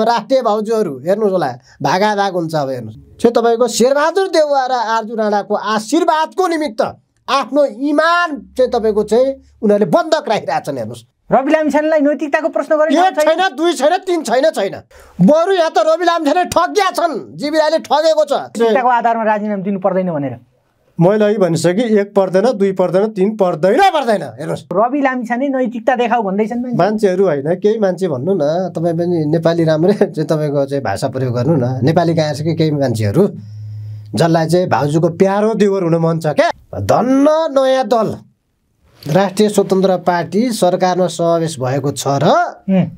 राष्ट्रिय भाउजूहरू हेर्नुहोस् होला भागाभाग हुन्छ अब हेर्नुहोस् चाहिँ तपाईँको शेरबहादुर देउवा र आर्जु राणाको आशीर्वादको निमित्त आफ्नो इमान चाहिँ तपाईँको चाहिँ उनीहरूले बन्धक राखिरहेछन् हेर्नुहोस् रवि लामिछानेलाई नैतिकताको प्रश्न गरेको छैन दुई छैन तिन छैन छैन बरु यहाँ त रवि लामिछाने ठगिया छन् जीविराले ठगेको छ आधारमा राजीनामा दिनु पर्दैन भनेर मैले अघि भनिसकेँ एक पर्दैन दुई पर्दैन तिन पर्दैन पर्दैन हेर्नुहोस् रवि लामिछाने नैतिकता देखाऊ भन्दैछन् मान्छेहरू होइन केही मान्छे भन्नु न तपाईँ पनि नेपाली राम्रै चाहिँ तपाईँको चाहिँ भाषा प्रयोग गर्नु न नेपाली गाएर चाहिँ केही मान्छेहरू जसलाई चाहिँ भाउजूको प्यारो देवर हुन मन छ क्या धन्न नयाँ दल राष्ट्रिय स्वतन्त्र पार्टी सरकारमा समावेश भएको छ र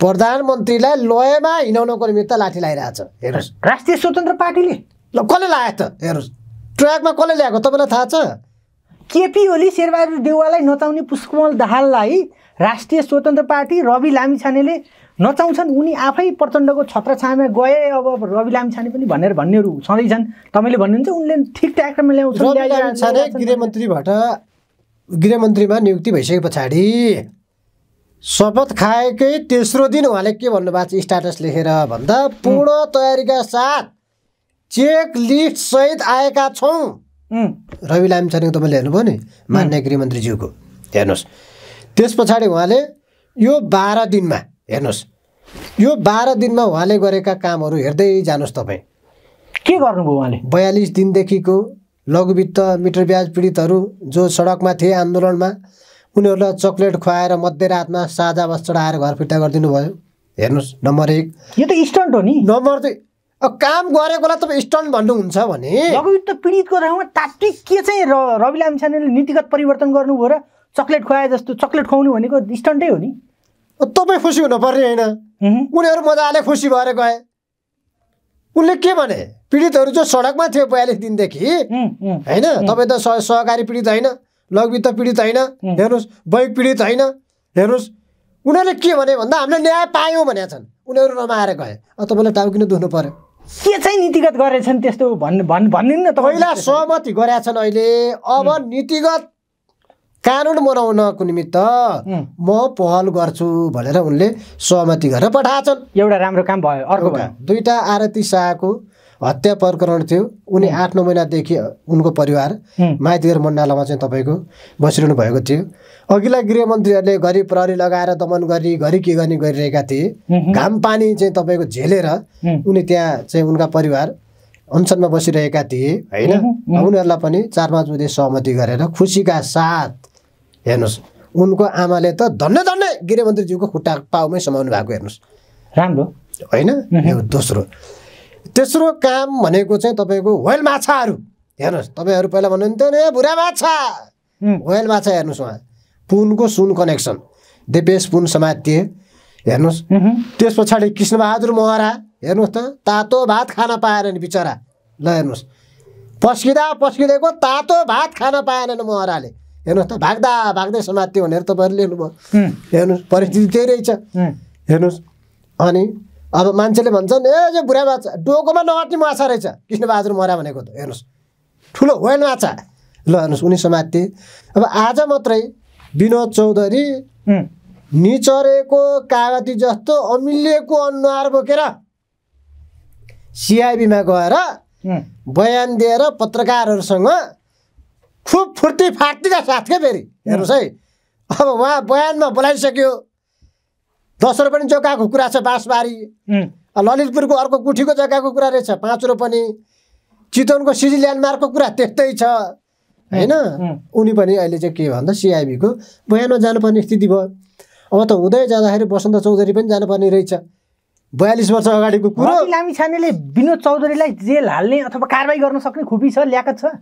प्रधानमन्त्रीलाई लयमा हिँडाउनको निमित्त लाठी लगाइरहेछ हेर्नुहोस् राष्ट्रिय स्वतन्त्र पार्टीले ल कसले लगाए त हेर्नुहोस् ट्र्याकमा कसले ल्याएको तपाईँलाई थाहा छ केपी ओली शेरबहादुर देउवालाई नचाउने पुष्पमल दाहाललाई राष्ट्रिय स्वतन्त्र पार्टी रवि लामिछानेले नचाउँछन् उनी आफै प्रचण्डको छत्रछायामा गए अब रवि लामिछाने पनि भनेर भन्नेहरू छँदैछन् तपाईँले भन्नुहुन्छ उनले ठिक ट्याक्रमा ल्याउँछ गृहमन्त्रीबाट गृहमन्त्रीमा नियुक्ति भइसके पछाडि शपथ खाएकै तेस्रो दिन उहाँले के भन्नुभएको छ स्ट्याटस लेखेर भन्दा पूर्ण तयारीका साथ चेक लिस्ट सहित आएका छौँ रवि लामिछानेको तपाईँले हेर्नुभयो नि मान्य गृहमन्त्रीज्यूको हेर्नुहोस् त्यस पछाडि उहाँले यो बाह्र दिनमा हेर्नुहोस् यो बाह्र दिनमा उहाँले गरेका कामहरू हेर्दै जानुहोस् तपाईँ के गर्नुभयो उहाँले बयालिस दिनदेखिको लघुवित्त मिटर ब्याज पीडितहरू जो सडकमा थिए आन्दोलनमा उनीहरूलाई चक्लेट खुवाएर मध्यरातमा साझा बस चढाएर घर फिर्ता गरिदिनु भयो हेर्नुहोस् नम्बर एक यो त स्टन्ट हो नि नम्बर दुई काम गरेकोलाई तपाईँ स्टन्ट भन्नुहुन्छ भने त पीडितको ठाउँमा तात्विक के चाहिँ र रवि लामिछानेले नीतिगत परिवर्तन गर्नुभयो र चक्लेट खुवाए जस्तो चक्लेट खुवाउनु भनेको स्टन्टै हो नि तपाईँ खुसी हुनुपर्ने होइन उनीहरू मजाले खुसी भएर गए उनले के भने पीडितहरू जो सडकमा थियो बयालिस दिनदेखि होइन तपाईँ त सहकारी पीडित होइन लघुवित्त पीडित होइन हेर्नुहोस् बैक पीडित होइन हेर्नुहोस् उनीहरूले के भने भन्दा हामीले न्याय पायौँ भनेका छन् उनीहरू रमाएर गए अब तपाईँलाई टाउकिन दुख्नु पऱ्यो के चाहिँ नीतिगत गरेछन् त्यस्तो भन् भन् भनिदिनु न त पहिला सहमति गरेछन् अहिले अब नीतिगत कानुन बनाउनको निमित्त म पहल गर्छु भनेर उनले सहमति गरेर पठाएछन् एउटा राम्रो काम भयो अर्को भयो दुईवटा आरती शाहको हत्या प्रकरण थियो उनी आठ नौ महिनादेखि उनको परिवार माइतीघर मण्डलामा चाहिँ तपाईँको बसिरहनु भएको थियो अघिल्ला गृहमन्त्रीहरूले घरि प्रहरी लगाएर दमन गरी घरि के गर्ने गरिरहेका थिए घाम पानी चाहिँ तपाईँको झेलेर उनी त्यहाँ चाहिँ उनका परिवार अनसनमा बसिरहेका थिए होइन उनीहरूलाई पनि चार पाँच बजे सहमति गरेर खुसीका साथ हेर्नुहोस् उनको आमाले त धन्य धन्य गृहमन्त्रीज्यूको खुट्टा पाउमै समाउनु भएको हेर्नुहोस् राम्रो होइन यो दोस्रो तेस्रो काम भनेको चाहिँ तपाईँको होइल माछाहरू हेर्नुहोस् तपाईँहरू पहिला भन्नुहुन्थ्यो नि भुरा माछा होइल माछा हेर्नुहोस् उहाँ पुनको सुन कनेक्सन देपेश पुन समातिए हेर्नुहोस् त्यस पछाडि कृष्णबहादुर महरा हेर्नुहोस् त तातो भात खान नि बिचरा ल हेर्नुहोस् पस्किँदा पस्किँदैको तातो भात खान पाएनन् महराले हेर्नुहोस् त भाग्दा भाग्दै समात्यो भनेर तपाईँहरूले हेर्नुभयो हेर्नुहोस् परिस्थिति त्यही रहेछ हेर्नुहोस् अनि अब मान्छेले भन्छन् ए यो बुढा माछा डोकोमा नअट्ने माछा रहेछ कृष्णबहादुर मरा भनेको त हेर्नुहोस् ठुलो होइन माछा ल हेर्नुहोस् उनी समात्थे अब आज मात्रै विनोद चौधरी निचरेको कागती जस्तो अमिल्यको अनुहार बोकेर सिआइबीमा गएर बयान दिएर पत्रकारहरूसँग खुब फुर्ती फाट्तीका साथकै फेरि हेर्नुहोस् है अब उहाँ बयानमा बोलाइसक्यो दस रोपनी जग्गाको कुरा छ बाँसबारी ललितपुरको अर्को गुठीको जग्गाको कुरा रहेछ पाँच पनि चितवनको सिजी ल्यान्डमार्कको कुरा त्यस्तै छ होइन उनी पनि अहिले चाहिँ के भन्दा सिआइबीको बयानमा जानुपर्ने स्थिति भयो अब त हुँदै जाँदाखेरि वसन्त चौधरी पनि जानुपर्ने रहेछ बयालिस वर्ष अगाडिको कुरो लामी छानेले विनोद चौधरीलाई जेल हाल्ने अथवा कारवाही गर्न सक्ने खुबी छ ल्याकत छ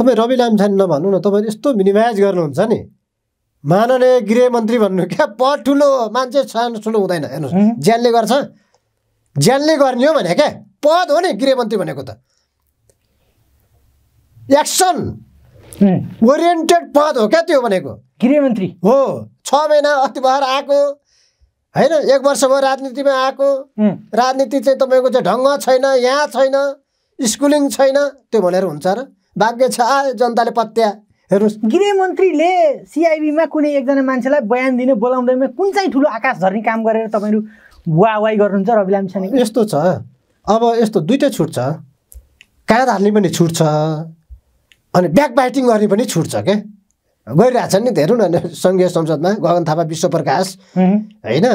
तपाईँ रवि लामछाने नभन्नु न तपाईँ यस्तो मिनिमाइज गर्नुहुन्छ नि माननीय गृहमन्त्री भन्नु क्या ठुलो मान्छे सानो ठुलो हुँदैन हेर्नुहोस् ज्यानले गर्छ ज्यानले गर्ने हो भने क्या पद हो नि गृहमन्त्री भनेको त एक्सन ओरिएन्टेड पद हो क्या त्यो भनेको गृहमन्त्री हो छ महिना अस्ति भएर आएको होइन एक वर्ष भयो राजनीतिमा आएको राजनीति चाहिँ तपाईँको चाहिँ ढङ्ग छैन यहाँ छैन स्कुलिङ छैन त्यो भनेर हुन्छ र भाग्य छ आयो जनताले पत्या हेर्नुहोस् गृहमन्त्रीले सिआइबीमा कुनै एकजना मान्छेलाई बयान दिने बोलाउँदैमा कुन चाहिँ ठुलो आकाश झर्ने काम गरेर तपाईँहरू वा वाइ गर्नुहुन्छ रवि लामिछाने यस्तो छ अब यस्तो दुइटै छुट छ काँध हाल्ने पनि छुट छ अनि ब्याक बाइटिङ गर्ने पनि छुट छ क्या छ नि हेरौँ न सङ्घीय संसदमा गगन थापा विश्व प्रकाश होइन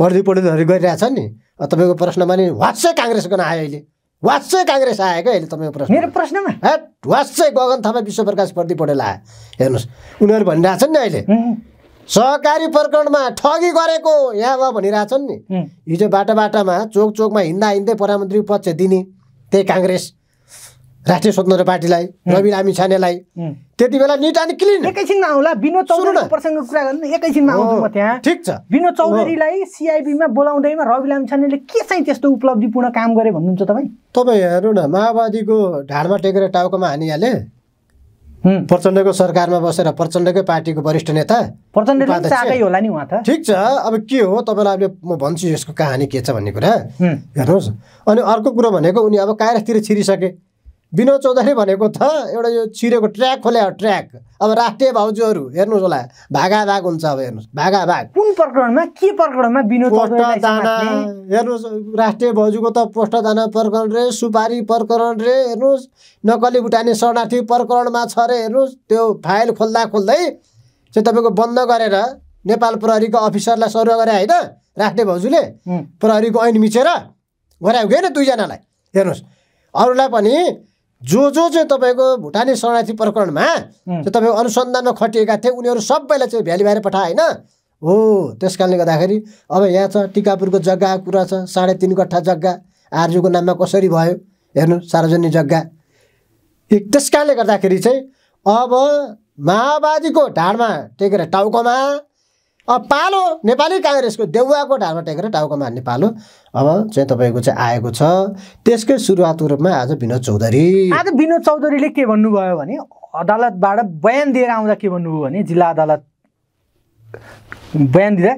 पढ्दै पढ्दैहरू गरिरहेछन् नि तपाईँको प्रश्नमा नि वाट्सै काङ्ग्रेस गर्न आयो अहिले वास्तै काङ्ग्रेस आयो क्या अहिले तपाईँको प्रश्न मेरो प्रश्नमा हेट वास्तै गगन थापा विश्वप्रकाश प्रदीप पौडेल आयो हेर्नुहोस् उनीहरू भनिरहेछन् नि अहिले सहकारी प्रकरणमा ठगी गरेको यहाँ अब भनिरहेछन् नि हिजो बाटा बाटामा चोक चोकमा हिँड्दा हिँड्दै प्रधानमन्त्री पक्ष दिने त्यही काङ्ग्रेस राष्ट्रिय स्वतन्त्र पार्टीलाई नवीन आमी छानेलाई त्यति बेला निट अनि क्लिन एकैछिनमा आउला विनोद चौधरीको प्रसङ्गको कुरा गर्नु एकैछिनमा आउँछु म त्यहाँ ठिक छ विनोद चौधरीलाई सिआइबीमा बोलाउँदैमा रवि लामिछानेले के चाहिँ त्यस्तो उपलब्धिपूर्ण काम गरे भन्नुहुन्छ तपाईँ तपाईँ हेर्नु न माओवादीको ढाडमा टेकेर टाउकोमा हानिहाले प्रचण्डको सरकारमा बसेर प्रचण्डकै पार्टीको वरिष्ठ नेता प्रचण्ड होला नि उहाँ त ठिक छ अब के हो तपाईँलाई अहिले म भन्छु यसको कहानी के छ भन्ने कुरा हेर्नुहोस् अनि अर्को कुरो भनेको उनी अब काङ्ग्रेसतिर छिरिसके विनोद चौधरी भनेको त एउटा यो चिरेको ट्र्याक खोले ट्र्याक अब राष्ट्रिय भाउजूहरू हेर्नुहोस् होला भागा भाग हुन्छ अब हेर्नुहोस् भागा भाग कुन प्रकरणमा के प्रकरणमा विनोद हेर्नुहोस् राष्ट्रिय भाउजूको त पोस्ट दाना प्रकरण रे सुपारी प्रकरण रे हेर्नुहोस् नकली भुटाने शरणार्थी प्रकरणमा छ रे हेर्नुहोस् त्यो फाइल खोल्दा खोल्दै चाहिँ तपाईँको बन्द गरेर नेपाल प्रहरीको अफिसरलाई सर्व गरे होइन राष्ट्रिय भाउजूले प्रहरीको ऐन मिचेर कि होइन दुईजनालाई हेर्नुहोस् अरूलाई पनि जो जो चाहिँ तपाईँको भुटानी शरणार्थी प्रकरणमा तपाईँको अनुसन्धानमा खटिएका थिए उनीहरू सबैलाई चाहिँ भ्याली भएर पठाए होइन हो त्यस कारणले गर्दाखेरि अब यहाँ छ टिकापुरको जग्गा कुरा छ साढे तिन कट्ठा जग्गा आरजुको नाममा कसरी भयो हेर्नु सार्वजनिक जग्गा त्यस कारणले गर्दाखेरि चाहिँ अब माओवादीको ढाडमा टेकेर टाउकोमा अब पालो नेपाली काङ्ग्रेसको देउवाको ढाडमा टेकेर टाउकोमा हान्ने पालो अब चाहिँ तपाईँको चाहिँ आएको छ त्यसकै सुरुवातको रूपमा आज विनोद चौधरी आज विनोद चौधरीले के भन्नुभयो भने अदालतबाट बयान दिएर आउँदा के भन्नुभयो भने जिल्ला अदालत बयान दिँदा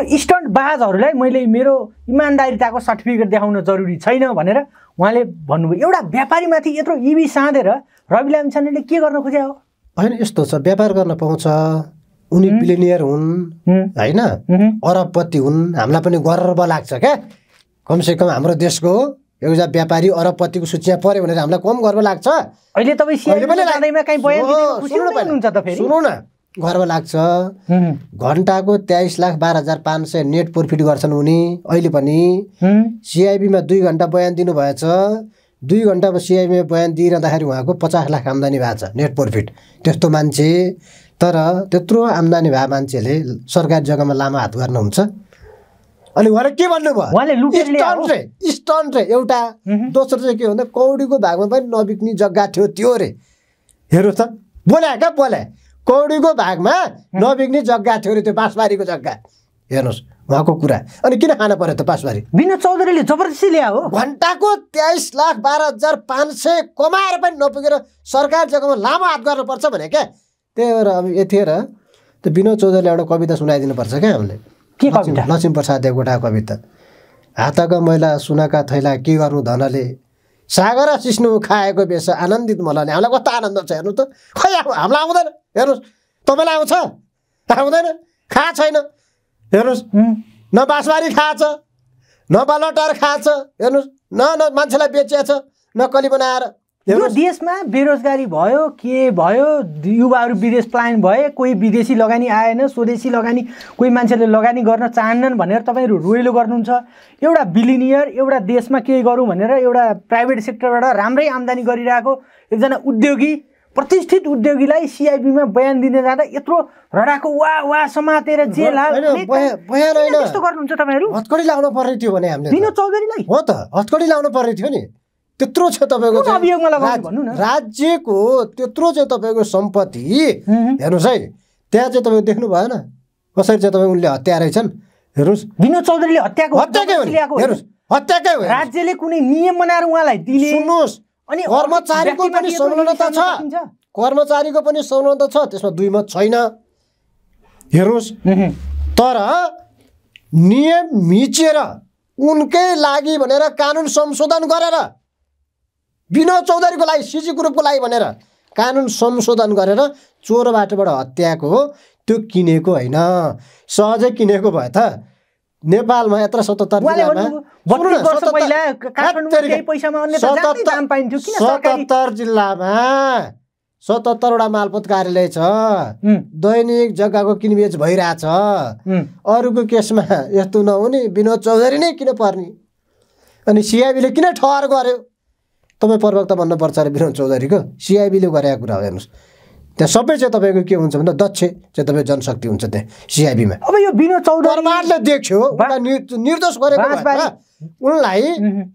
यो स्टन्ट बाजहरूलाई मैले मेरो इमान्दारिताको सर्टिफिकेट देखाउन जरुरी छैन भनेर उहाँले भन्नुभयो एउटा व्यापारीमाथि यत्रो इबी साँधेर रवि लामिछानेले के गर्न खोज्या हो होइन यस्तो छ व्यापार गर्न पाउँछ उनी बिलिनियर हुन् होइन अरबपति हुन् हामीलाई पनि गर्व लाग्छ क्या कमसेकम हाम्रो देशको एउटा व्यापारी अरबपतिको सूचीमा पऱ्यो भनेर हामीलाई कम गर्व लाग्छ अहिले सुनौ न गर्व लाग्छ घन्टाको तेइस लाख बाह्र हजार पाँच सय नेट प्रफिट गर्छन् उनी अहिले पनि सिआइबीमा दुई घन्टा बयान दिनुभएछ दुई घन्टा सिआइबीमा बयान दिइरहँदाखेरि उहाँको पचास लाख आम्दानी भएको छ नेट प्रफिट त्यस्तो मान्छे तर त्यत्रो आम्दानी भए मान्छेले सरकारी जग्गामा लामो हात गर्नुहुन्छ अनि उहाँले के भन्नुभयो स्टन रे एउटा दोस्रो चाहिँ के भन्दा कौडीको भागमा पनि नबिक्ने जग्गा थियो त्यो रे हेर्नुहोस् त बोल्या क्या बोल्या कौडीको भागमा नबिक्ने जग्गा थियो रे त्यो बाँसबारीको जग्गा हेर्नुहोस् उहाँको कुरा अनि किन खान पर्यो त पासबारी विनोद चौधरीले जबरजस्ती ल्या हो घन्टाको तेइस लाख बाह्र हजार पाँच सय कमाएर पनि नपुगेर सरकार जग्गामा लामो हात गर्नुपर्छ भने क्या त्यही भएर अब यतिखेर त्यो विनोद चौधरीले एउटा कविता सुनाइदिनुपर्छ क्या हामीले के कविता लक्ष्मीप्रसाद देवकोटा कविता हातका मैला सुनाका थैला के गर्नु धनले सागर सिस्नु खाएको बेस आनन्दित मलाई हामीलाई कस्तो आनन्द छ हेर्नु त खै हामीलाई आउँदैन हेर्नुहोस् तपाईँलाई आउँछ आउँदैन खा छैन हेर्नुहोस् न बाँसबारी छ न बालटार खाएछ हेर्नुहोस् न न मान्छेलाई बेचिया छ न कली बनाएर यो देशमा बेरोजगारी भयो के भयो युवाहरू विदेश प्लायन भए कोही विदेशी लगानी आएन स्वदेशी लगानी कोही मान्छेले लगानी गर्न चाहन्नन् भनेर तपाईँहरू रोइलो गर्नुहुन्छ एउटा बिलिनियर एउटा देशमा केही गरौँ भनेर एउटा प्राइभेट सेक्टरबाट राम्रै आम्दानी गरिरहेको एकजना उद्योगी प्रतिष्ठित उद्योगीलाई सिआइबीमा बयान दिने जाँदा यत्रो रडाको वा वा समातेर जेल त्यस्तो तपाईँहरू लाउनु पर्ने थियो भने हामीले चौधरीलाई हो त लाउनु पर्ने थियो नि त्यत्रो छ तपाईँको राज्यको त्यत्रो चाहिँ तपाईँको सम्पत्ति हेर्नुहोस् है त्यहाँ चाहिँ तपाईँ देख्नु भएन कसरी चाहिँ तपाईँ उनले हत्या रहेछन् हेर्नुहोस् विनोद चौधरीले हत्याको हेर्नुहोस् हत्याकै हो राज्यले कुनै नियम बनाएर उहाँलाई दिने सुन्नुहोस् अनि कर्मचारीको पनि संलग्नता छ कर्मचारीको पनि संलग्नता छ त्यसमा दुई मत छैन हेर्नुहोस् तर नियम मिचेर उनकै लागि भनेर कानुन संशोधन गरेर विनोद चौधरीको लागि सिजी ग्रुपको लागि भनेर कानुन संशोधन गरेर चोर बाटोबाट हत्याको हो त्यो किनेको होइन सहजै किनेको भए त नेपालमा यत्र सतहत्तर सतहत्तर जिल्लामा सतहत्तरवटा मालपोत कार्यालय छ दैनिक जग्गाको किनबेच भइरहेछ अरूको केसमा यस्तो नहुने विनोद चौधरी नै किन पर्ने अनि सिआइबीले किन ठहर गर्यो तपाईँ प्रवक्ता भन्नुपर्छ अरे विनोद चौधरीको सिआइबीले गरेका कुरा हो हेर्नुहोस् त्यहाँ सबै चाहिँ तपाईँको के हुन्छ भन्दा दक्ष चाहिँ तपाईँ जनशक्ति हुन्छ त्यहाँ सिआइबीमा अब यो विनोद चौधरी देख्यो निर्दोष गरेको उनलाई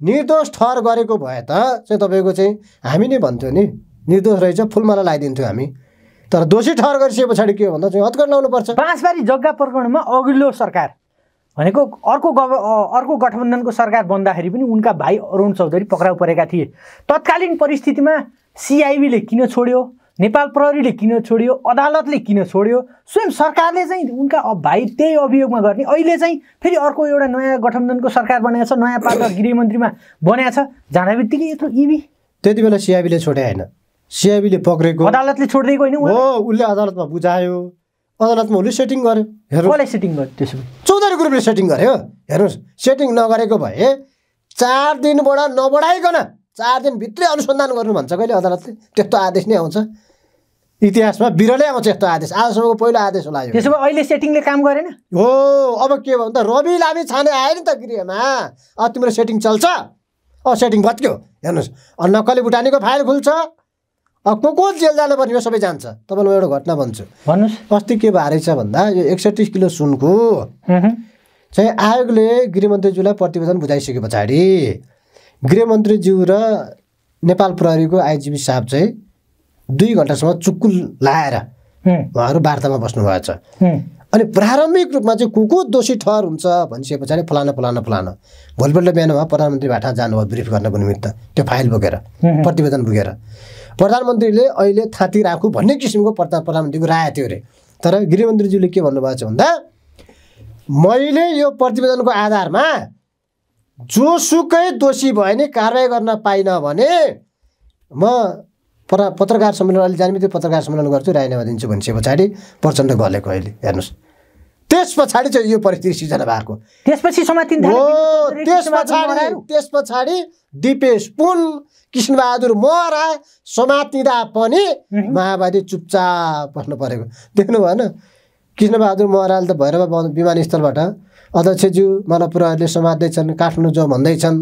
निर्दोष ठहर गरेको भए त चाहिँ तपाईँको चाहिँ हामी नै भन्थ्यौँ नि निर्दोष रहेछ फुलमाला लगाइदिन्थ्यौँ हामी तर दोषी ठहर गरिसके पछाडि के भन्दा चाहिँ हतकट लाउनुपर्छ बाँसबारी जग्गा प्रकरणमा अघिल्लो सरकार भनेको अर्को गभ अर्को गठबन्धनको सरकार बन्दाखेरि पनि उनका भाइ अरुण चौधरी पक्राउ परेका थिए तत्कालीन परिस्थितिमा सिआइबीले किन छोड्यो नेपाल प्रहरीले किन छोड्यो अदालतले किन छोड्यो स्वयं सरकारले चाहिँ उनका भाइ त्यही अभियोगमा गर्ने अहिले चाहिँ फेरि अर्को एउटा नयाँ गठबन्धनको सरकार बनाएको छ नयाँ पात्र गृहमन्त्रीमा बनाएको छ जाँदा बित्तिकै यत्रो इबी त्यति बेला सिआइबीले छोडे होइन सिआइबीले पक्रेको अदालतले छोडिदिएको होइन हो उसले अदालतमा बुझायो अदालतमा उसले सेटिङ गर्यो हेर्नु सेटिङ गर्यो त्यसो भए चौधरी ग्रुपले सेटिङ गर्यो हेर्नुहोस् सेटिङ नगरेको भए चार दिनबाट नबढाइकन चार दिनभित्रै अनुसन्धान गर्नु भन्छ कहिले अदालतले त्यस्तो आदेश नै आउँछ इतिहासमा बिरलै आउँछ यस्तो आदेश आजसम्मको पहिलो आदेश होला यो त्यसो भए अहिले सेटिङले काम गरेन हो अब के भयो त रवि लामी छाने आयो नि त गृहमा अब तिम्रो सेटिङ चल्छ अँ सेटिङ भत्क्यो हेर्नुहोस् नक्कली भुटानीको फाइल खुल्छ को को जेल जानुपर्ने हो सबै जान्छ तपाईँलाई एउटा घटना भन्छु भन्नुहोस् अस्ति के भए रहेछ भन्दा यो एकसट्ठी किलो सुनको चाहिँ आयोगले गृहमन्त्रीज्यूलाई प्रतिवेदन बुझाइसके पछाडि गृहमन्त्रीज्यू र नेपाल प्रहरीको आइजिपी साहब चाहिँ दुई घन्टासम्म चुक्कुल लाएर उहाँहरू वार्तामा छ अनि प्रारम्भिक रूपमा चाहिँ को को दोषी ठहर हुन्छ भनिसके पछाडि फलाना फलाना फलाना भोलिपल्ट बिहान उहाँ भाटा जानुभयो ब्रिफ गर्नको निमित्त त्यो फाइल बोकेर प्रतिवेदन बोकेर प्रधानमन्त्रीले अहिले थाँती राखु भन्ने किसिमको प्रधान प्रधानमन्त्रीको राय थियो अरे तर गृहमन्त्रीज्यूले के भन्नुभएको छ भन्दा मैले यो प्रतिवेदनको आधारमा जोसुकै दोषी भयो नि कारवाही गर्न पाइनँ भने म पत्र पत्रकार सम्मेलन अहिले जाने बित्तिकै पत्रकार सम्मेलन गर्छु राजीनामा दिन्छु भनिसके पछाडि प्रचण्ड गलेको अहिले हेर्नुहोस् त्यस पछाडि चाहिँ यो परिस्थिति सिर्जना भएको त्यसपछि त्यस पछाडि त्यस पछाडि दिपेश पुन कृष्णबहादुर मरा समातिँदा पनि माओवादी चुपचाप बस्नु परेको देख्नु भएन कृष्णबहादुर महराले त भैरव विमानस्थलबाट अध्यक्षज्यू मलपुरहरूले समात्दैछन् काठमाडौँ जाउँ भन्दैछन्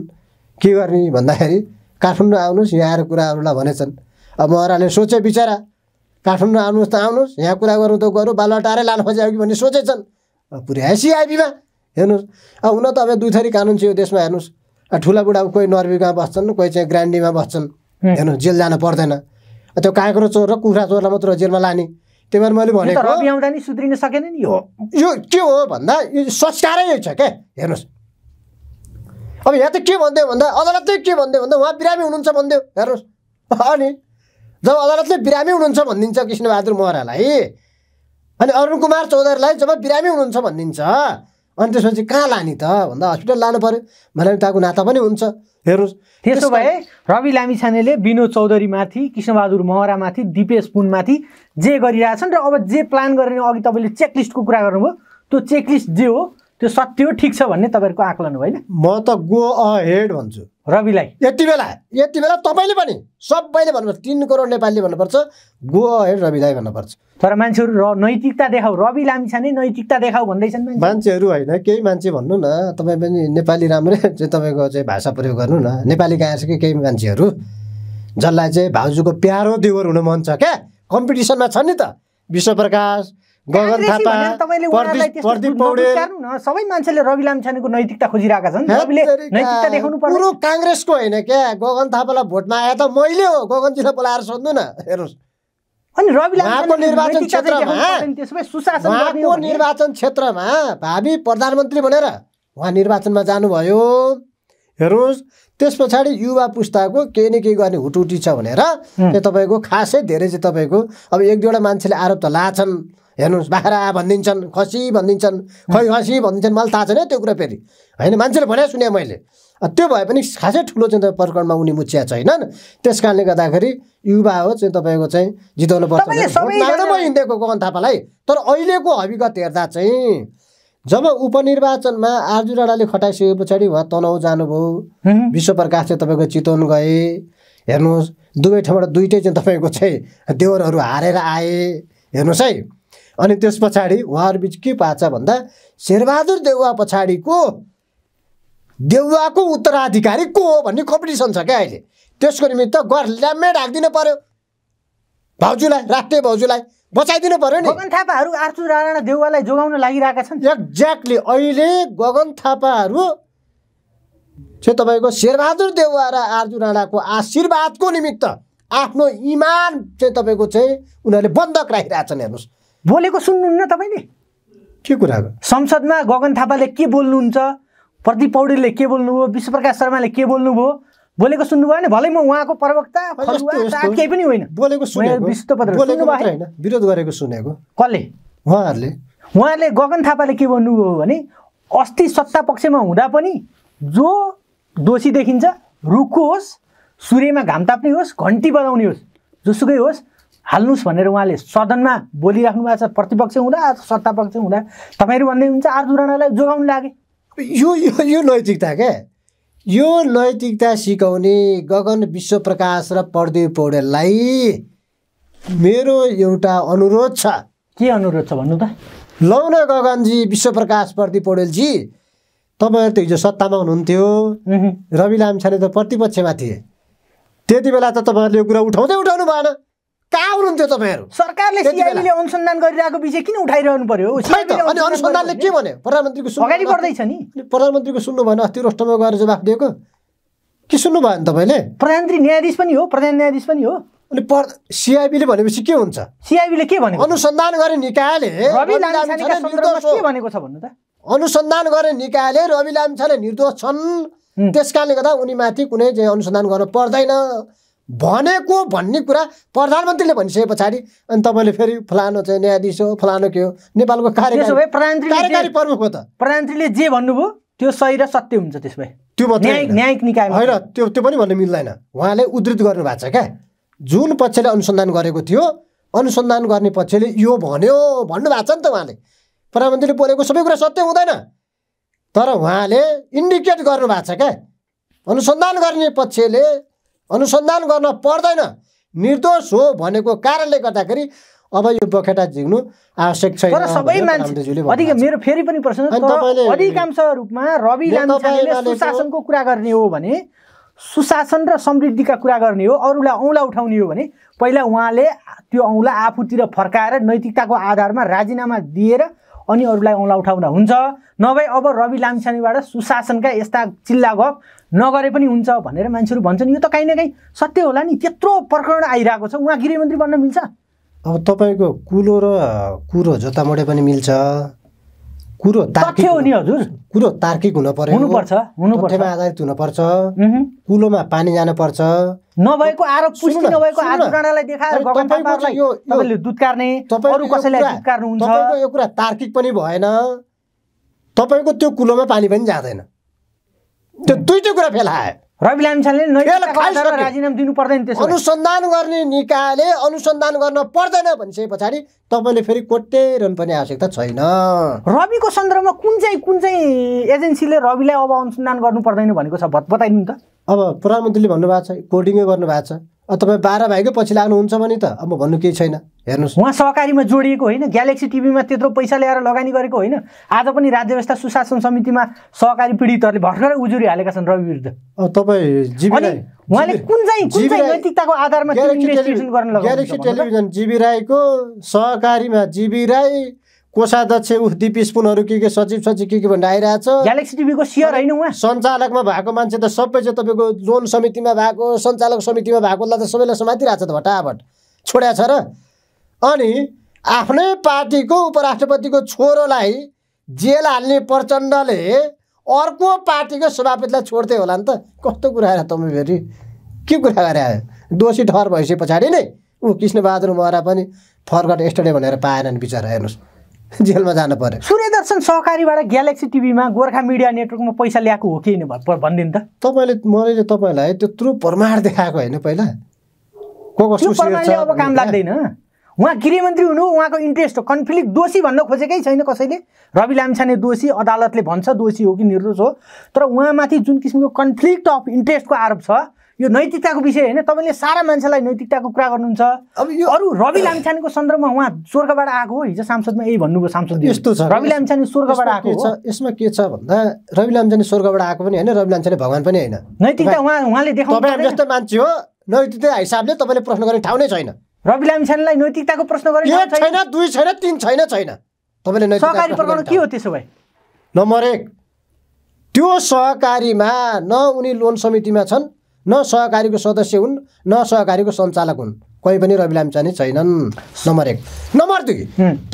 के गर्ने भन्दाखेरि काठमाडौँ आउनुहोस् यहाँ आएर कुराहरूलाई भनेछन् अब उहाँहरूले सोचे बिचरा काठमाडौँ आउनुहोस् त आउनुहोस् यहाँ कुरा गरौँ त गरौँ टाढै लानु खोजे कि भन्ने सोचेछन् पुरै सिआइबीमा हेर्नुहोस् अब हुन त अब दुई थरी कानुन छ यो देशमा हेर्नुहोस् ठुला बुढा कोही नर्वेमा बस्छन् कोही चाहिँ ग्रान्डीमा बस्छन् हेर्नु जेल जान पर्दैन त्यो काँक्रो चोर र कुखुरा चोरलाई मात्र जेलमा लाने त्यही भएर मैले भनेको नि सुध्रिन सकेन नि हो यो के हो भन्दा यो संस्कारै छ क्या हेर्नुहोस् अब यहाँ त के भन्दै भन्दा अदालतले के भन्दै भन्दा उहाँ बिरामी हुनुहुन्छ भनिदियो हेर्नुहोस् अनि जब अदालतले बिरामी हुनुहुन्छ भनिदिन्छ कृष्णबहादुर महरालाई अनि अरुण कुमार चौधरीलाई जब बिरामी हुनुहुन्छ भनिदिन्छ अनि त्यसपछि कहाँ लाने त भन्दा हस्पिटल लानु पऱ्यो भने उताको नाता पनि हुन्छ हेर्नुहोस् त्यसो भए रवि लामिछानेले विनोद चौधरीमाथि कृष्णबहादुर महरामाथि दिपेश पुनमाथि जे गरिरहेछन् र अब जे प्लान गर्ने अघि तपाईँले चेकलिस्टको कुरा गर्नुभयो त्यो चेकलिस्ट जे हो त्यो सत्य हो ठिक छ भन्ने तपाईँहरूको आकलन हो होइन म त गो अहेड भन्छु रविलाई यति बेला यति बेला तपाईँले पनि सबैले भन्नुपर्छ तिन करोड नेपालीले भन्नुपर्छ गो अहेड रविलाई भन्नुपर्छ तर मान्छेहरू र नैतिकता देखाऊ रवि लामिछाने नैतिकता देखाऊ भन्दैछन् मान्छेहरू होइन केही मान्छे भन्नु न तपाईँ पनि नेपाली राम्रै चाहिँ तपाईँको चाहिँ भाषा प्रयोग गर्नु न नेपाली गाएर चाहिँ केही मान्छेहरू जसलाई चाहिँ भाउजूको प्यारो देवर हुन मन छ क्या कम्पिटिसनमा छ नि त विश्वप्रकाश गगन थापा प्रदीप पौडेल सबै मान्छेले रवि लामछानेको नैतिकता खोजिरहेका छन् रविले नैतिकता देखाउनु पर्छ पुरो काङ्ग्रेसको होइन क्या गगन थापालाई भोटमा आए त मैले हो गगनजीलाई बोलाएर सोध्नु न हेर्नुहोस् अनि रवि निर्वाचन क्षेत्रमा उहाँको निर्वाचन क्षेत्रमा भावी प्रधानमन्त्री भनेर उहाँ निर्वाचनमा जानुभयो हेर्नुहोस् त्यस पछाडि युवा पुस्ताको केही न केही गर्ने हुटुटी छ भनेर त्यो तपाईँको खासै धेरै चाहिँ तपाईँको अब एक दुईवटा मान्छेले आरोप त लाछन् हेर्नुहोस् बाख्रा भनिदिन्छन् खसी भनिदिन्छन् खै खसी भनिदिन्छन् मलाई थाहा छैन त्यो कुरा फेरि होइन मान्छेले भने सुने मैले त्यो भए पनि खासै ठुलो चाहिँ प्रकरणमा उनी मुच्या छैनन् त्यस कारणले गर्दाखेरि युवा हो चाहिँ तपाईँको चाहिँ जिताउनु पर्छ हिँडेको गगन थापालाई तर अहिलेको हविगत हेर्दा चाहिँ जब उपनिर्वाचनमा आर्जु राणाले खटाइसके पछाडि उहाँ तनाउ जानुभयो चाहिँ तपाईँको चितवन गए हेर्नुहोस् दुवै ठाउँबाट दुइटै चाहिँ तपाईँको चाहिँ देवरहरू हारेर आए हेर्नुहोस् है अनि त्यस पछाडि उहाँहरूबिच के पाछ भन्दा शेरबहादुर देउवा पछाडिको देउवाको उत्तराधिकारी को हो भन्ने कम्पिटिसन छ क्या अहिले त्यसको निमित्त घर ल्याम्मै राखिदिनु पर्यो भाउजूलाई राष्ट्रिय भाउजूलाई बचाइदिनु पर्यो नि गगन थापाहरू आर्चु राणा देउवालाई जोगाउन लागिरहेका छन् एक्ज्याक्टली अहिले गगन थापाहरू चाहिँ तपाईँको शेरबहादुर देउवा र आर्जु राणाको आशीर्वादको निमित्त आफ्नो इमान चाहिँ तपाईँको चाहिँ उनीहरूले बन्धक राखिरहेछन् हेर्नुहोस् बोलेको सुन्नुहुन्न तपाईँले के कुराको संसदमा गगन थापाले के बोल्नुहुन्छ प्रदीप पौडेलले के बोल्नुभयो विश्वप्रकाश शर्माले के बोल्नुभयो बोलेको सुन्नुभयो भने भलै म उहाँको प्रवक्ता केही पनि होइन बोलेको विरोध गरेको सुनेको कसले उहाँहरूले उहाँहरूले गगन थापाले के भन्नुभयो भने अस्ति सत्ता पक्षमा हुँदा पनि जो दोषी देखिन्छ रुखको होस् सूर्यमा घाम ताप्ने होस् घन्टी बजाउने होस् जोसुकै होस् हाल्नुहोस् भनेर उहाँले सदनमा बोलिराख्नु भएको छ प्रतिपक्ष हुँदा सत्तापक्ष हुँदा तपाईँहरू भन्दै हुन्छ आर्जु राणालाई जोगाउनु लागे यो यो यो नैतिकता क्या यो नैतिकता सिकाउने गगन विश्वप्रकाश र प्रदीप पौडेललाई मेरो एउटा अनुरोध छ के अनुरोध छ भन्नु त लौ न गगनजी विश्व प्रकाश प्रदीप पौडेलजी तपाईँहरू त हिजो सत्तामा हुनुहुन्थ्यो रवि लामछाने त प्रतिपक्षमा थिए त्यति बेला त तपाईँहरूले यो कुरा उठाउँदै उठाउनु भएन कहाँ हुनुहुन्थ्यो तपाईँहरू सरकारले सिआइले अनुसन्धान गरिरहेको विषय किन उठाइरहनु पर्यो अनि अनुसन्धानले के भन्यो प्रधानमन्त्रीको अगाडि बढ्दैछ नि प्रधानमन्त्रीको सुन्नु भएन अस्ति रोष्टमा गएर जवाफ दिएको के सुन्नु भएन नि तपाईँले प्रधानमन्त्री न्यायाधीश पनि हो प्रधान न्यायाधीश पनि हो अनि पर सिआइबीले भनेपछि के हुन्छ सिआइबीले के भन्यो अनुसन्धान गरे निकायले के भनेको छ भन्नु त अनुसन्धान गरे निकायले रवि लामिछाने निर्दोष छन् त्यस कारणले गर्दा उनीमाथि कुनै अनुसन्धान गर्न पर्दैन भनेको भन्ने कुरा प्रधानमन्त्रीले भनिसके पछाडि अनि तपाईँले फेरि फलानो चाहिँ न्यायाधीश हो फलानो के हो नेपालको कार्यकारी प्रमुख हो त प्रधानमन्त्रीले जे भन्नुभयो त्यो सही र सत्य हुन्छ भए त्यो न्यायिक निकाय होइन त्यो त्यो पनि भन्नु मिल्दैन उहाँले उद्धित गर्नुभएको छ क्या जुन पक्षले अनुसन्धान गरेको थियो अनुसन्धान गर्ने पक्षले यो भन्यो भन्नुभएको छ नि त उहाँले प्रधानमन्त्रीले बोलेको सबै कुरा सत्य हुँदैन तर उहाँले इन्डिकेट गर्नुभएको छ क्या अनुसन्धान गर्ने पक्षले अनुसन्धान गर्न पर्दैन निर्दोष हो भनेको कारणले गर्दाखेरि अब यो बखेटा झिक्नु आवश्यक छैन सबै मान्छे अधिक मेरो फेरि पनि प्रश्न अधिकांश रूपमा रवि लामिछानेले सुशासनको कुरा गर्ने हो भने सुशासन र समृद्धिका कुरा गर्ने हो अरूलाई औँला उठाउने हो भने पहिला उहाँले त्यो औँला आफूतिर फर्काएर नैतिकताको आधारमा राजीनामा दिएर अनि अरूलाई औँला उठाउँदा हुन्छ नभए अब रवि लामिसानीबाट सुशासनका यस्ता चिल्ला गफ नगरे पनि हुन्छ भनेर मान्छेहरू भन्छन् यो त काहीँ न काहीँ सत्य होला नि त्यत्रो प्रकरण आइरहेको छ उहाँ गृहमन्त्री बन्न मिल्छ अब तपाईँको कुलो र कुरो जोतामोडे पनि मिल्छ कुरो तार्किक हो नि हजुर कुरो तार्किक हुन पर्यो हुनुपर्छ हुनुपर्छमा आधारित हुनुपर्छ कुलोमा पानी जानु पर्छ नभएको आरोप पुष्टि नभएको आरोपलाई देखाएर गगनलाई तपाईले तपाईँले अरु अरू कसैलाई हुन्छ तपाईको यो कुरा तार्किक पनि भएन तपाईको त्यो कुलोमा पानी पनि जादैन त्यो दुइटै कुरा फेला आयो रवि लामिछाने राजीनामा दिनु पर्दैन त्यसो अनुसन्धान गर्ने निकायले अनुसन्धान गर्न पर्दैन भनिसके पछाडि तपाईँले फेरि कोट्याइरहनु पर्ने आवश्यकता छैन रविको सन्दर्भमा कुन चाहिँ कुन चाहिँ एजेन्सीले रविलाई अब अनुसन्धान गर्नु पर्दैन भनेको छ बताइदिनु त अब प्रधानमन्त्रीले भन्नुभएको छ कोर्डिङै गर्नुभएको छ तपाईँ बाह्र भाइकै पछि लाग्नुहुन्छ भने त अब भन्नु केही छैन हेर्नुहोस् उहाँ सहकारीमा जोडिएको होइन ग्यालेक्सी टिभीमा त्यत्रो पैसा ल्याएर लगानी गरेको होइन आज पनि राज्य व्यवस्था सुशासन समितिमा सहकारी पीडितहरूले भर्खरै उजुरी हालेका छन् रवि विरुद्ध तपाईँ उहाँले कुन चाहिँ कुन चाहिँ नैतिकताको आधारमा ग्यालेक्सी टेलिभिजन राईको सहकारीमा जीवी राई कोषाध्यक्ष उ दिपी के के सचिव सचिव के के आइरहेको आइरहेछ ग्यालेक्सी टिभीको सियर होइन उहाँ सञ्चालकमा भएको मान्छे त सबै चाहिँ तपाईँको जोन समितिमा भएको सञ्चालक समितिमा भएकोलाई त सबैलाई समातिरहेछ त भटाभट छोड्या छ र अनि आफ्नै पार्टीको उपराष्ट्रपतिको छोरोलाई जेल हाल्ने प्रचण्डले अर्को पार्टीको सभापतिलाई छोड्थे होला नि त कस्तो कुरा आएर तपाईँ फेरि के कुरा गरे दोषी ठहर भइसके पछाडि नै ऊ कृष्णबहादुर महरा पनि फर्गट स्टडी भनेर पाएनन् विचार हेर्नुहोस् जेलमा जानु पर्यो सूर्यदर्शन सहकारीबाट ग्यालेक्सी टिभीमा गोर्खा मिडिया नेटवर्कमा पैसा ल्याएको हो कि भनिदिनु त तपाईँले मैले तपाईँलाई त्यत्रो प्रमाण देखाएको होइन पहिला अब काम लाग्दैन उहाँ गृहमन्त्री हुनु उहाँको इन्ट्रेस्ट हो कन्फ्लिक्ट दोषी भन्न खोजेकै छैन कसैले रवि लामछाने दोषी अदालतले भन्छ दोषी हो कि निर्दोष हो तर उहाँमाथि जुन किसिमको कन्फ्लिक्ट अफ इन्ट्रेस्टको आरोप छ यो नैतिकताको विषय होइन तपाईँले सारा मान्छेलाई नैतिकताको कुरा गर्नुहुन्छ अब यो अरू रवि लामछानेको सन्दर्भमा उहाँ स्वर्गबाट आएको हो हिजो सांसदमा यही भन्नुभयो सांसद यस्तो छ रवि लामछाने स्वर्गबाट आएको छ यसमा के छ भन्दा रवि लामछाने स्वर्गबाट आएको पनि होइन रवि लामछाने भगवान् पनि होइन नैतिकता उहाँ उहाँले देखाउनु जस्तो मान्छे हो नैतिकता हिसाबले तपाईँले प्रश्न गर्ने ठाउँ नै छैन रवि लामछानेलाई नैतिकताको प्रश्न गर्ने छैन दुई छैन तिन छैन छैन तपाईँले सहकारी प्रकरण के हो त्यसो भए नम्बर एक त्यो सहकारीमा न उनी लोन समितिमा छन् न सहकारीको सदस्य हुन् न सहकारीको सञ्चालक हुन् कोही पनि रवि लामिछाने छैनन् नम्बर एक नम्बर दुई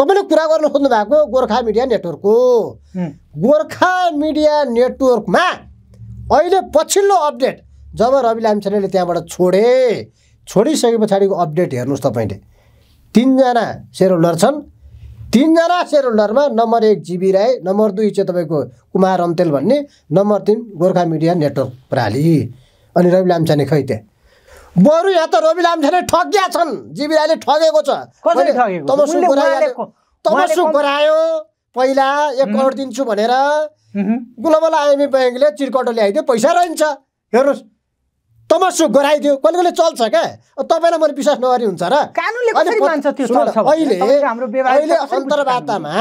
तपाईँले कुरा गर्नु खोज्नु भएको गोर्खा मिडिया नेटवर्कको गोर्खा मिडिया नेटवर्कमा अहिले पछिल्लो अपडेट जब रवि लामिछानेले त्यहाँबाट छोडे छोडिसके पछाडिको अपडेट हेर्नुहोस् तपाईँले तिनजना सेयर होल्डर छन् तिनजना सेयर होल्डरमा नम्बर एक जिबी राई नम्बर दुई चाहिँ तपाईँको कुमार अन्तेल भन्ने नम्बर तिन गोर्खा मिडिया नेटवर्क प्रणाली अनि रवि लाम्छाने खै त्यहाँ बरु यहाँ त रवि लाम्छाने ठगिया छन् जीवी राईले ठगेको छ तमसु गरायो पहिला एक करोड दिन्छु भनेर ग्लोबल आइएमएफ ब्याङ्कले चिरकटो ल्याइदियो पैसा रहन्छ हेर्नुहोस् तमासु गराइदियो कहिले कहिले चल्छ क्या तपाईँलाई मैले विश्वास नगरी हुन्छ र अहिले अहिले अन्तर्वार्तामा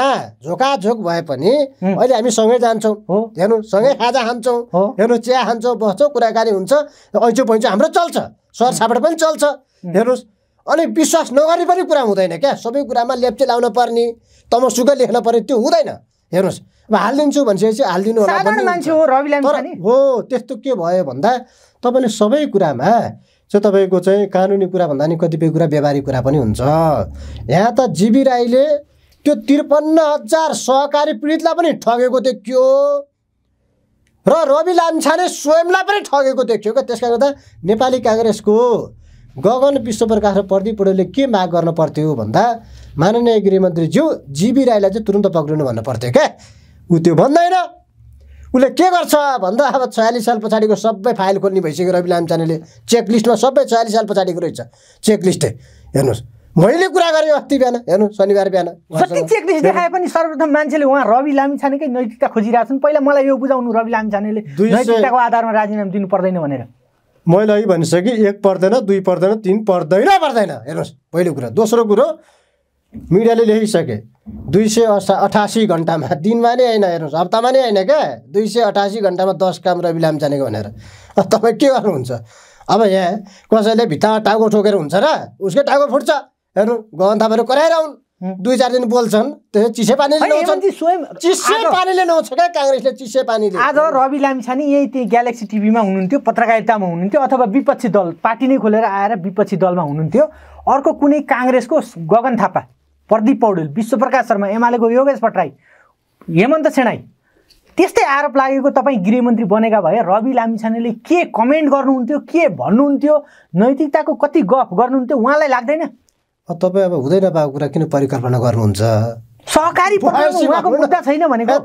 झोकाझोक भए पनि अहिले हामी सँगै जान्छौँ हेर्नु सँगै खाजा खान्छौँ हेर्नु चिया खान्छौँ बस्छौँ कुराकानी हुन्छ ऐचो पैँचो हाम्रो चल्छ सरसाबाट पनि चल्छ हेर्नुहोस् अनि विश्वास नगरी पनि कुरा हुँदैन क्या सबै कुरामा लेप्चे लाउन पर्ने तमसुकै लेख्न पर्ने त्यो हुँदैन हेर्नुहोस् अब हालिदिन्छु भनेपछि हालिदिनु हो त्यस्तो के भयो भन्दा तपाईँले सबै कुरामा चाहिँ तपाईँको चाहिँ कानुनी कुरा भन्दा नि कतिपय कुरा व्यवहारिक कुरा पनि हुन्छ यहाँ त जिबी राईले त्यो त्रिपन्न हजार सहकारी पीडितलाई पनि ठगेको देखियो र रवि लाम्छाने स्वयंलाई पनि ठगेको देखियो क्या त्यस गर्दा नेपाली काङ्ग्रेसको गगन विश्वप्रकाश र प्रदीप पौडेलले के माग गर्न पर्थ्यो भन्दा माननीय गृहमन्त्रीज्यू जिबी राईलाई चाहिँ तुरन्त पक्रिनु भन्नु पर्थ्यो क्या ऊ त्यो भन्दैन उसले के गर्छ भन्दा अब छयालिस साल पछाडिको सबै फाइल खोल्ने भइसक्यो रवि चेक चेकलिस्टमा सबै छयालिस साल पछाडिको रहेछ चेकलिस्टै हेर्नुहोस् मैले कुरा गरेँ अस्ति बिहान हेर्नु शनिबार बिहान चेकलिस्ट देखाए पनि सर्वप्रथम मान्छेले उहाँ रवि लामिछानेकै नैतिकता खोजिरहेको छन् पहिला मलाई यो बुझाउनु रवि लामिछानेले नैतिकताको आधारमा राजीनामा दिनु पर्दैन भनेर मैले अघि भनिसकेँ एक पर्दैन दुई पर्दैन तिन पर्दैन पर्दैन हेर्नुहोस् पहिलो कुरा दोस्रो कुरो मिडियाले लेखिसके दुई सय असा अठासी घन्टामा दिनमा नै होइन हेर्नुहोस् हप्तामा नै होइन क्या दुई सय अठासी घन्टामा दस काम रवि जानेको भनेर तपाईँ के गर्नुहुन्छ अब यहाँ कसैले भित्तामा टाउको ठोकेर हुन्छ र उसकै टाउको फुट्छ हेर्नु गगन थापाहरू कराएर आउनु दुई चार दिन बोल्छन् त्यसो चिसे पानीले चिसे पानीले नहुन्छ क्या काङ्ग्रेसले चिसे पानीले आज रवि लामिछाने यही त्यही ग्यालेक्सी टिभीमा हुनुहुन्थ्यो पत्रकारितामा हुनुहुन्थ्यो अथवा विपक्षी दल पार्टी नै खोलेर आएर विपक्षी दलमा हुनुहुन्थ्यो अर्को कुनै काङ्ग्रेसको गगन थापा प्रदीप पौडेल विश्वप्रकाश शर्मा एमालेको योगेश भट्टराई हेमन्त सेनाई त्यस्तै आरोप लागेको तपाईँ गृहमन्त्री बनेका भए रवि लामिछानेले के कमेन्ट गर्नुहुन्थ्यो के भन्नुहुन्थ्यो नैतिकताको कति गफ गर्नुहुन्थ्यो उहाँलाई लाग्दैन तपाईँ अब हुँदैन भएको कुरा किन परिकल्पना गर्नुहुन्छ सहकारी मुद्दा छैन भनेको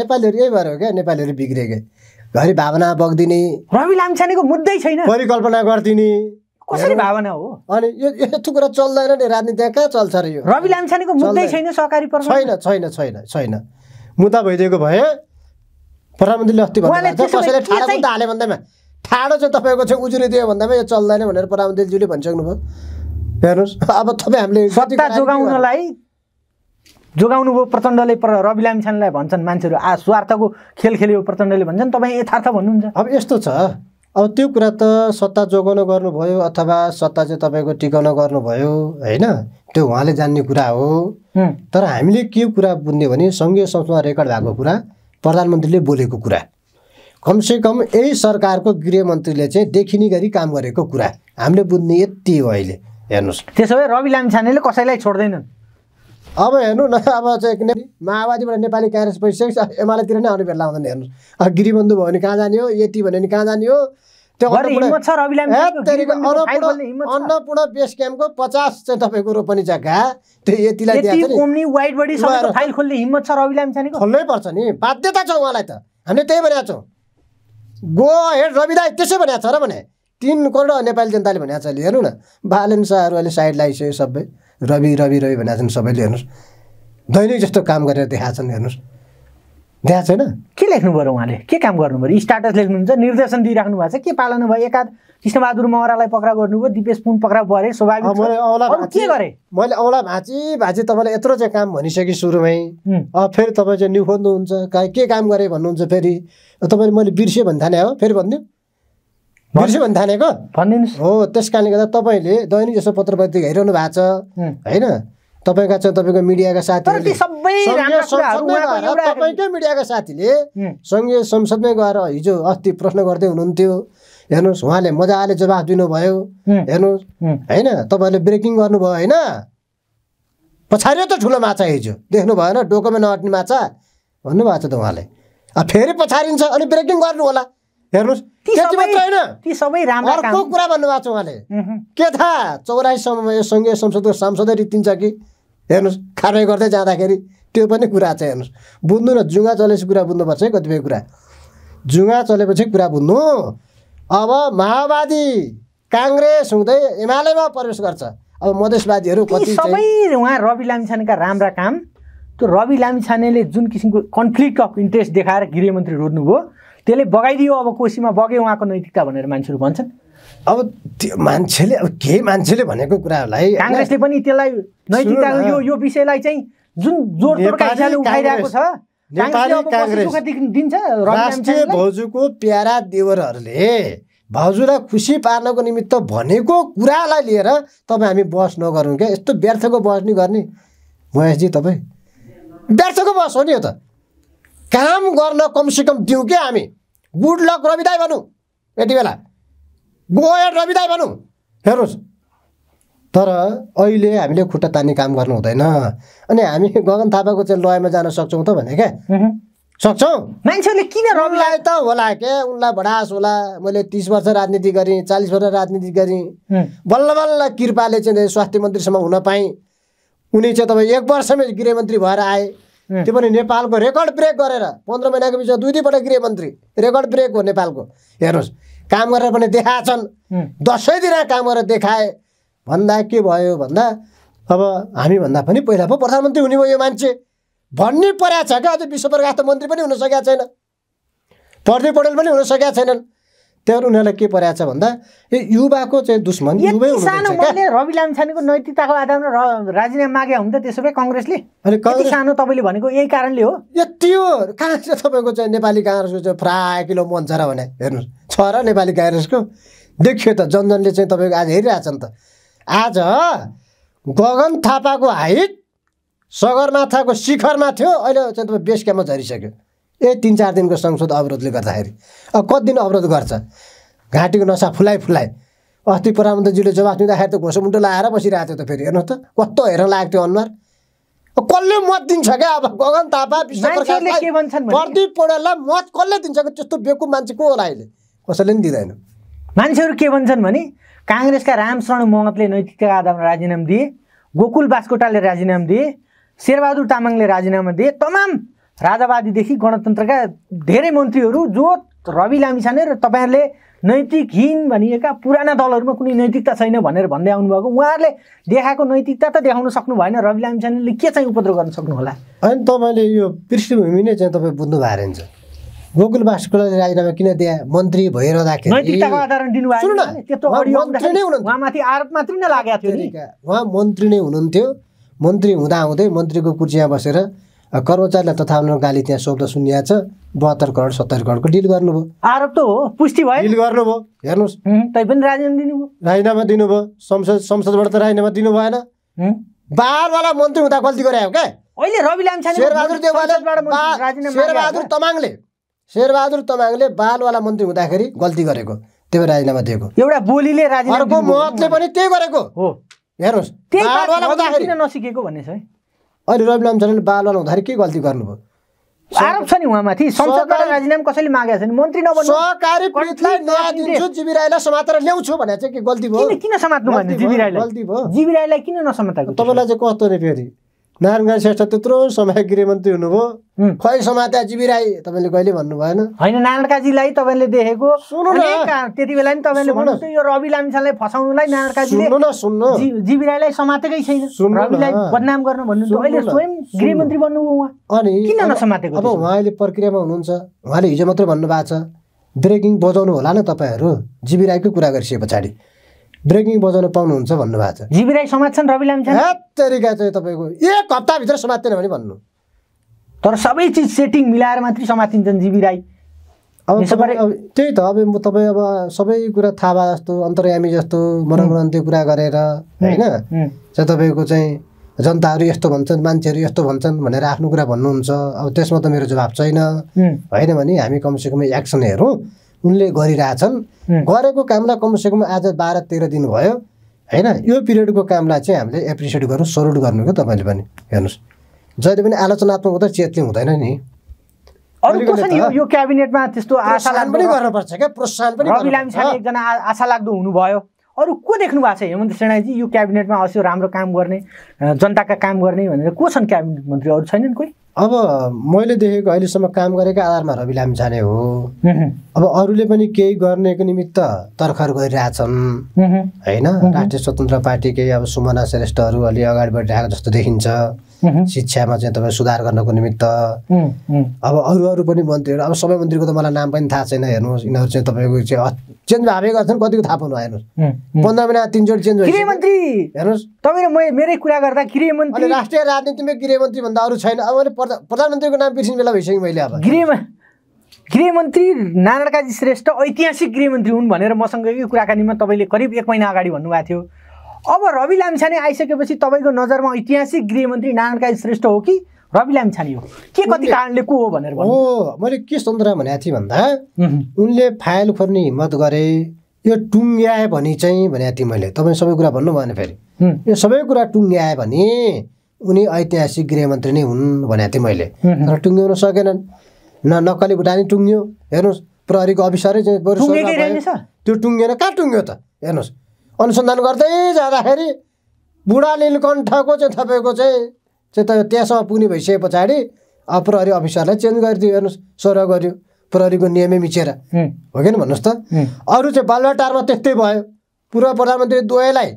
नेपालीहरू यही भएर हो क्या नेपालीहरू बिग्रेकै घरि भावना बग्दिने रवि लामिछानेको मुद्दै छैन परिकल्पना गरिदिने कसरी भावना हो अनि यो यस्तो कुरा चल्दैन नि राजनीति कहाँ चल्छ र यो रवि लामछानेको मुद्दै छैन सहकारी छैन छैन छैन छैन मुद्दा भइदिएको भए प्रधानमन्त्रीले अस्ति ठाडो हाले भन्दैमा ठाडो चाहिँ तपाईँको चाहिँ उजुरी दियो भन्दामा यो चल्दैन भनेर प्रधानमन्त्रीज्यूले भनिसक्नुभयो हेर्नुहोस् अब तपाईँ हामीले सत्ता जोगाउनलाई जोगाउनु भयो प्रचण्डले रवि लामिछानेलाई भन्छन् मान्छेहरू आ स्वार्थको खेल खेल्यो प्रचण्डले भन्छन् तपाईँ यथार्थ भन्नुहुन्छ अब यस्तो छ अब त्यो कुरा त सत्ता जोगाउन गर्नुभयो अथवा सत्ता चाहिँ तपाईँको टिकाउन गर्नुभयो होइन त्यो उहाँले जान्ने कुरा हो तर हामीले के कुरा बुझ्ने भने सङ्घीय संसदमा रेकर्ड भएको कुरा प्रधानमन्त्रीले बोलेको कुरा कमसेकम यही सरकारको गृहमन्त्रीले चाहिँ देखिने गरी काम गरेको कुरा हामीले बुझ्ने यति हो अहिले हेर्नुहोस् त्यसो भए रवि लामिछानेले कसैलाई छोड्दैनन् अब हेर्नु न अब चाहिँ माओवादीबाट नेपाली काङ्ग्रेस भइसक्यो एमालेतिर नै आउने बेला आउँदैन हेर्नु अब गिरिबन्धु भयो भने कहाँ जाने हो यति भन्यो भने कहाँ जाने हो त्यो अन्नपूर्ण बेस क्याम्पको पचास चाहिँ तपाईँको रोपनी जग्गा त्यो यतिलाई खोल्नै पर्छ नि बाध्यता छ उहाँलाई त हामीले त्यही भनेको छौँ गो हेड रविदाई त्यसै भनेको छ र भने तिन करोड नेपाली जनताले भनेको छ अहिले हेर्नु न बालनसाहरू अहिले साइड लगाइसक्यो सबै रवि रवि रवि भनेको छन् सबैले हेर्नुहोस् दैनिक जस्तो काम गरेर देखाएको छन् हेर्नुहोस् देखाएको छैन के लेख्नु पऱ्यो उहाँले के काम गर्नु पऱ्यो स्टाटस लेख्नुहुन्छ निर्देशन दिइराख्नु भएको छ के पालनु भयो एकाध कृष्णबहादुर महरालाई पक्राउ गर्नुभयो दिपेश पुन पक्राउ परे स्वाभाविक मैले औला के गरेँ मैले औँला भाँची भाँची तपाईँलाई यत्रो चाहिँ काम भनिसकेँ सुरुमै अब फेरि तपाईँ चाहिँ न्यु खोज्नुहुन्छ के काम गरेँ भन्नुहुन्छ फेरि तपाईँले मैले बिर्सेँ भन्ने थाहा हो फेरि भनिदिउँ बिर्स्यो भने थानेको भनिदिनुहोस् हो त्यस कारणले गर्दा तपाईँले दैनिक जसो पत्र पत्रिका हेरिरहनु भएको छ होइन तपाईँका चाहिँ तपाईँको मिडियाका साथीहरूले तपाईँकै मिडियाका साथीले सङ्घीय संसदमै गएर हिजो अस्ति प्रश्न गर्दै हुनुहुन्थ्यो हेर्नुहोस् उहाँले मजाले जवाफ दिनुभयो हेर्नुहोस् होइन तपाईँहरूले ब्रेकिङ गर्नुभयो होइन पछाडि त ठुलो माछा हिजो देख्नु भएन डोकोमा नहट्ने माछा भन्नुभएको छ त उहाँले फेरि पछाडिन्छ अनि ब्रेकिङ गर्नु होला हेर्नुहोस् त्यति मात्र होइन अर्को कुरा भन्नुभएको छ उहाँले के थाहा चौरासीसम्ममा यो सङ्घीय संसदको सांसदै रितिन्छ कि हेर्नुहोस् खाने गर्दै जाँदाखेरि त्यो पनि कुरा छ हेर्नुहोस् बुझ्नु न जुङ्गा चलेपछि कुरा बुझ्नुपर्छ है कतिपय कुरा जुङ्गा चलेपछि कुरा बुझ्नु अब माओवादी काङ्ग्रेस हुँदै एमालेमा प्रवेश गर्छ अब मधेसवादीहरू कति सबै उहाँ रवि लामिछानेका राम्रा काम त्यो रवि लामिछानेले जुन किसिमको कन्फ्लिक्ट अफ इन्ट्रेस्ट देखाएर गृहमन्त्री रोज्नुभयो त्यसले बगाइदियो अब कोसीमा बग्यो उहाँको नैतिकता भनेर मान्छेहरू भन्छन् अब त्यो मान्छेले अब के मान्छेले भनेको कुराहरूलाई काङ्ग्रेसले पनि त्यसलाई नैतिकताको यो यो विषयलाई चाहिँ जुन जोड उठाइरहेको छ राष्ट्रिय भाउजूको प्यारा देवरहरूले भाउजूलाई खुसी पार्नको निमित्त भनेको कुरालाई लिएर तपाईँ हामी बस नगरौँ क्या यस्तो व्यर्थको बहस नि गर्ने महेशजी तपाईँ व्यर्थको बस हो नि यो त काम गर्न कमसेकम दिउँ क्या हामी गुड लक रविदाई भनौँ यति बेला गोएर रविदाई भनौँ हेर्नुहोस् तर अहिले हामीले खुट्टा तान्ने काम गर्नु हुँदैन अनि हामी गगन थापाको चाहिँ लयमा जान सक्छौँ त भने क्या सक्छौँ मान्छेले किन रविलाई त होला के उनलाई भडास होला मैले तिस वर्ष राजनीति गरेँ चालिस वर्ष राजनीति गरेँ बल्ल बल्ल कृपाले चाहिँ स्वास्थ्य मन्त्रीसम्म हुन पाएँ उनी चाहिँ तपाईँ एक वर्षमै गृहमन्त्री भएर आए त्यो पनि नेपालको रेकर्ड ब्रेक गरेर पन्ध्र महिनाको बिचमा दुई दुईपल्ट गृहमन्त्री रेकर्ड ब्रेक हो नेपालको हेर्नुहोस् काम गरेर पनि देखाएछन् दसैँ दिन काम गरेर देखाए भन्दा के भयो भन्दा अब हामीभन्दा पनि पहिला पो प्रधानमन्त्री हुने भयो यो मान्छे भन्ने परेको छ क्या अझ विश्व मन्त्री पनि हुन सकेका छैन प्रदीप पौडेल पनि हुन सकेका छैनन् त्यहाँबाट उनीहरूलाई के परेको छ भन्दा यो युवाको चाहिँ दुश्मन युवै रवि लामिछानेको नैतिकताको आधारमा राजीनामा मागे हुन्छ त्यसो भए कङ्ग्रेसले सानो तपाईँले भनेको यही कारणले हो यति हो कहाँ छ तपाईँको चाहिँ नेपाली काङ्ग्रेसको चाहिँ फ्राकिलो मन छ र भने हेर्नु छ र नेपाली काङ्ग्रेसको देखियो त जनजनले चाहिँ तपाईँको आज हेरिरहेछ नि त आज गगन थापाको हाइट सगरमाथाको शिखरमा थियो अहिले चाहिँ तपाईँ बेस क्याम्पमा झरिसक्यो ए तिन चार दिनको संसद अवरोधले गर्दाखेरि अब कति दिन अवरोध गर्छ घाँटीको नसा फुलाइ फुलाइ अस्ति प्रधानमन्त्रीजीले जवाफ दिँदाखेरि त मुन्टो लाएर बसिरहेको थियो त फेरि हेर्नुहोस् त कस्तो हेर्न लागेको थियो अनुहार कसले मत दिन्छ क्या अब गगन थापा प्रदीप पौडेललाई मत कसले दिन्छ त्यस्तो बेकु मान्छे को होला अहिले कसैले पनि दिँदैन मान्छेहरू के भन्छन् भने काङ्ग्रेसका शरण महतले नैतिक आधारमा राजीनामा दिए गोकुल बास्कोटाले राजीनामा दिए शेरबहादुर तामाङले राजीनामा दिए तमाम राजावादीदेखि गणतन्त्रका धेरै मन्त्रीहरू जो रवि लामिछाने र तपाईँहरूले नैतिकहीन भनिएका पुराना दलहरूमा कुनै नैतिकता छैन भनेर भन्दै आउनुभएको उहाँहरूले देखाएको नैतिकता त देखाउन सक्नु भएन रवि लामिछानेले के चाहिँ उपद्रो गर्न सक्नुहोला होइन तपाईँले यो पृष्ठभूमि नै चाहिँ तपाईँ बुझ्नु भएर हुन्छ गोकुल बास्कुलाले राजीनामा किन दिए मन्त्री भइरहँदाखेरि नैतिकताको उहाँ मन्त्री नै हुनुहुन्थ्यो मन्त्री हुँदाहुँदै मन्त्रीको कुर्सीमा बसेर कर्मचारीलाई तथा गाली त्यहाँ शब्द सुनिया छ बहत्तर करोड सत्तर करोडको डिल गर्नुभयो आरोप त हो पुष्टि भयो डिल गर्नुभयो हेर्नुहोस् पनि राजीनामा दिनुभयो राजीनामा दिनुभयो संसद संसदबाट त राजीनामा दिनु भएन बारवाला मन्त्री हुँदा गल्ती गरे हो क्या अहिले रवि शेरबहादुर तमाङले शेरबहादुर तमाङले बालवाला मन्त्री हुँदाखेरि गल्ती गरेको त्यही राजीनामा दिएको एउटा बोलीले अर्को महतले पनि त्यही गरेको हो हेर्नुहोस् नसिकेको भन्ने छ है अहिले रवि लामछानेले बालन हुँदाखेरि के गल्ती गर्नुभयो आरोप छ नि उहाँमाथि संसदबाट राजीनामा कसैले मागेको छैन मन्त्री नबन्नु सहकारी पीठलाई न्याय दिन्छु जीवी राईलाई समातेर ल्याउँछु भने चाहिँ के गल्ती भयो किन समात्नु भएन जीवी राईलाई गल्ती भयो जीवी राईलाई किन नसमाताको तपाईँलाई चाहिँ कस्तो रे फेरि नारायण श्रेष्ठ त्यत्रो समय गृहमन्त्री हुनुभयो खै समात्या राई तपाईँले कहिले भन्नु भएन होइन नारायण काजीलाई तपाईँले देखेको सुन्नु न त्यति बेला नि तपाईँले भन्नु यो रवि लामिसालाई फसाउनुलाई नारायण काजीले सुन्नु न सुन्नु जीविराईलाई समातेकै छैन रविलाई बदनाम गर्नु भन्नु अहिले स्वयं गृहमन्त्री बन्नुभयो उहाँ अनि किन नसमातेको अब उहाँले प्रक्रियामा हुनुहुन्छ उहाँले हिजो मात्रै भन्नुभएको छ ब्रेकिङ बजाउनु होला नि तपाईँहरू राईकै कुरा गरिसके पछाडि ब्रेकिङ बजाउन पाउनुहुन्छ भन्नुभएको छ जीवी समाज समात्छन् रवि लाम्छा तरिका चाहिँ तपाईँको एक हप्ताभित्र समात्दैन भने भन्नु तर सबै चिज सेटिङ मिलाएर मात्रै समातिन्छन् जीवी राई अब त्यही त अब म तपाईँ अब सबै कुरा थाहा भए जस्तो अन्तर्यामी जस्तो मनोरञ्जनको कुरा गरेर होइन चाहिँ तपाईँको चाहिँ जनताहरू यस्तो भन्छन् मान्छेहरू यस्तो भन्छन् भनेर आफ्नो कुरा भन्नुहुन्छ अब त्यसमा त मेरो जवाब छैन होइन भने हामी कमसेकम एक्सन हेरौँ उनले गरिरहेछन् गरेको कामलाई कमसेकम आज बाह्र तेह्र दिन भयो होइन यो पिरियडको कामलाई चाहिँ हामीले एप्रिसिएट गर्नु सल्युट गर्नु क्या तपाईँले पनि हेर्नुहोस् जहिले पनि आलोचनात्मक हुँदा चेतले हुँदैन नि यो क्याबिनेटमा त्यस्तो आशा पनि गर्नुपर्छ क्या प्रोत्साहन पनि एकजना आशा लाग्दो हुनुभयो अरू को देख्नु भएको छ हेमन्त सेनाजी यो क्याबिनेटमा अवश्य राम्रो काम गर्ने जनताका काम गर्ने भनेर को छन् क्याबिनेट मन्त्री अरू छैनन् कोही अब मैले देखेको अहिलेसम्म काम गरेको आधारमा रवि लामिछाने हो अब अरूले पनि केही गर्नेको निमित्त तर्खर गरिरहेछन् होइन राष्ट्रिय स्वतन्त्र पार्टीकै अब सुमना श्रेष्ठहरू अलि अगाडि बढिरहेको जस्तो देखिन्छ शिक्षामा चाहिँ तपाईँ सुधार गर्नको निमित्त अब अरू अरू पनि मन्त्रीहरू अब सबै मन्त्रीको त मलाई नाम पनि थाहा छैन हेर्नुहोस् यिनीहरू चाहिँ तपाईँको चाहिँ चेन्ज भए गर्छन् कतिको थाहा पाउनु हेर्नुहोस् पन्ध्र महिना तिनचोटि चेन्ज गृह मन्त्री हेर्नुहोस् तपाईँ म मेरै कुरा गर्दा गृह मन्त्री राष्ट्रिय राजनीतिमै गृह मन्त्री भन्दा अरू छैन अब मैले प्रधानमन्त्रीको नाम बिर्सिने बेला भइसक्यो मैले अब गृहमा गृहमन्त्री नारायण काजी श्रेष्ठ ऐतिहासिक गृहमन्त्री हुन् भनेर मसँगै कुराकानीमा तपाईँले करिब एक महिना अगाडि भन्नुभएको थियो अब रवि लामिछाने आइसकेपछि तपाईँको नजरमा ऐतिहासिक गृहमन्त्री नारायणकाल श्रेष्ठ हो कि रवि लामिछाने हो के कति कारणले को हो भनेर हो मैले के सन्दर्भमा भनेको थिएँ भन्दा उनले फाइल खोर्ने हिम्मत गरे यो टुङ्ग्याए भने चाहिँ भनेको थिएँ मैले तपाईँ सबै कुरा भन्नु भएन फेरि यो सबै कुरा टुङ्ग्याए भने उनी ऐतिहासिक गृहमन्त्री नै हुन् भनेको थिएँ मैले तर टुङ्ग्याउन सकेनन् न नक्कली भुटानी टुङ्ग्यो हेर्नुहोस् प्रहरीको अफिसरै त्यो टुङ्गेन कहाँ टुङ्ग्यो त हेर्नुहोस् अनुसन्धान गर्दै जाँदाखेरि बुढा नीलकण्ठको चाहिँ तपाईँको चाहिँ चाहिँ त त्यहाँसम्म पुग्ने भइसके पछाडि प्रहरी अफिसरलाई चेन्ज गरिदियो हेर्नुहोस् सर गऱ्यो प्रहरीको नियमै मिचेर हो कि भन्नुहोस् त अरू चाहिँ बालुवाटारमा त्यस्तै भयो पूर्व प्रधानमन्त्री दुवैलाई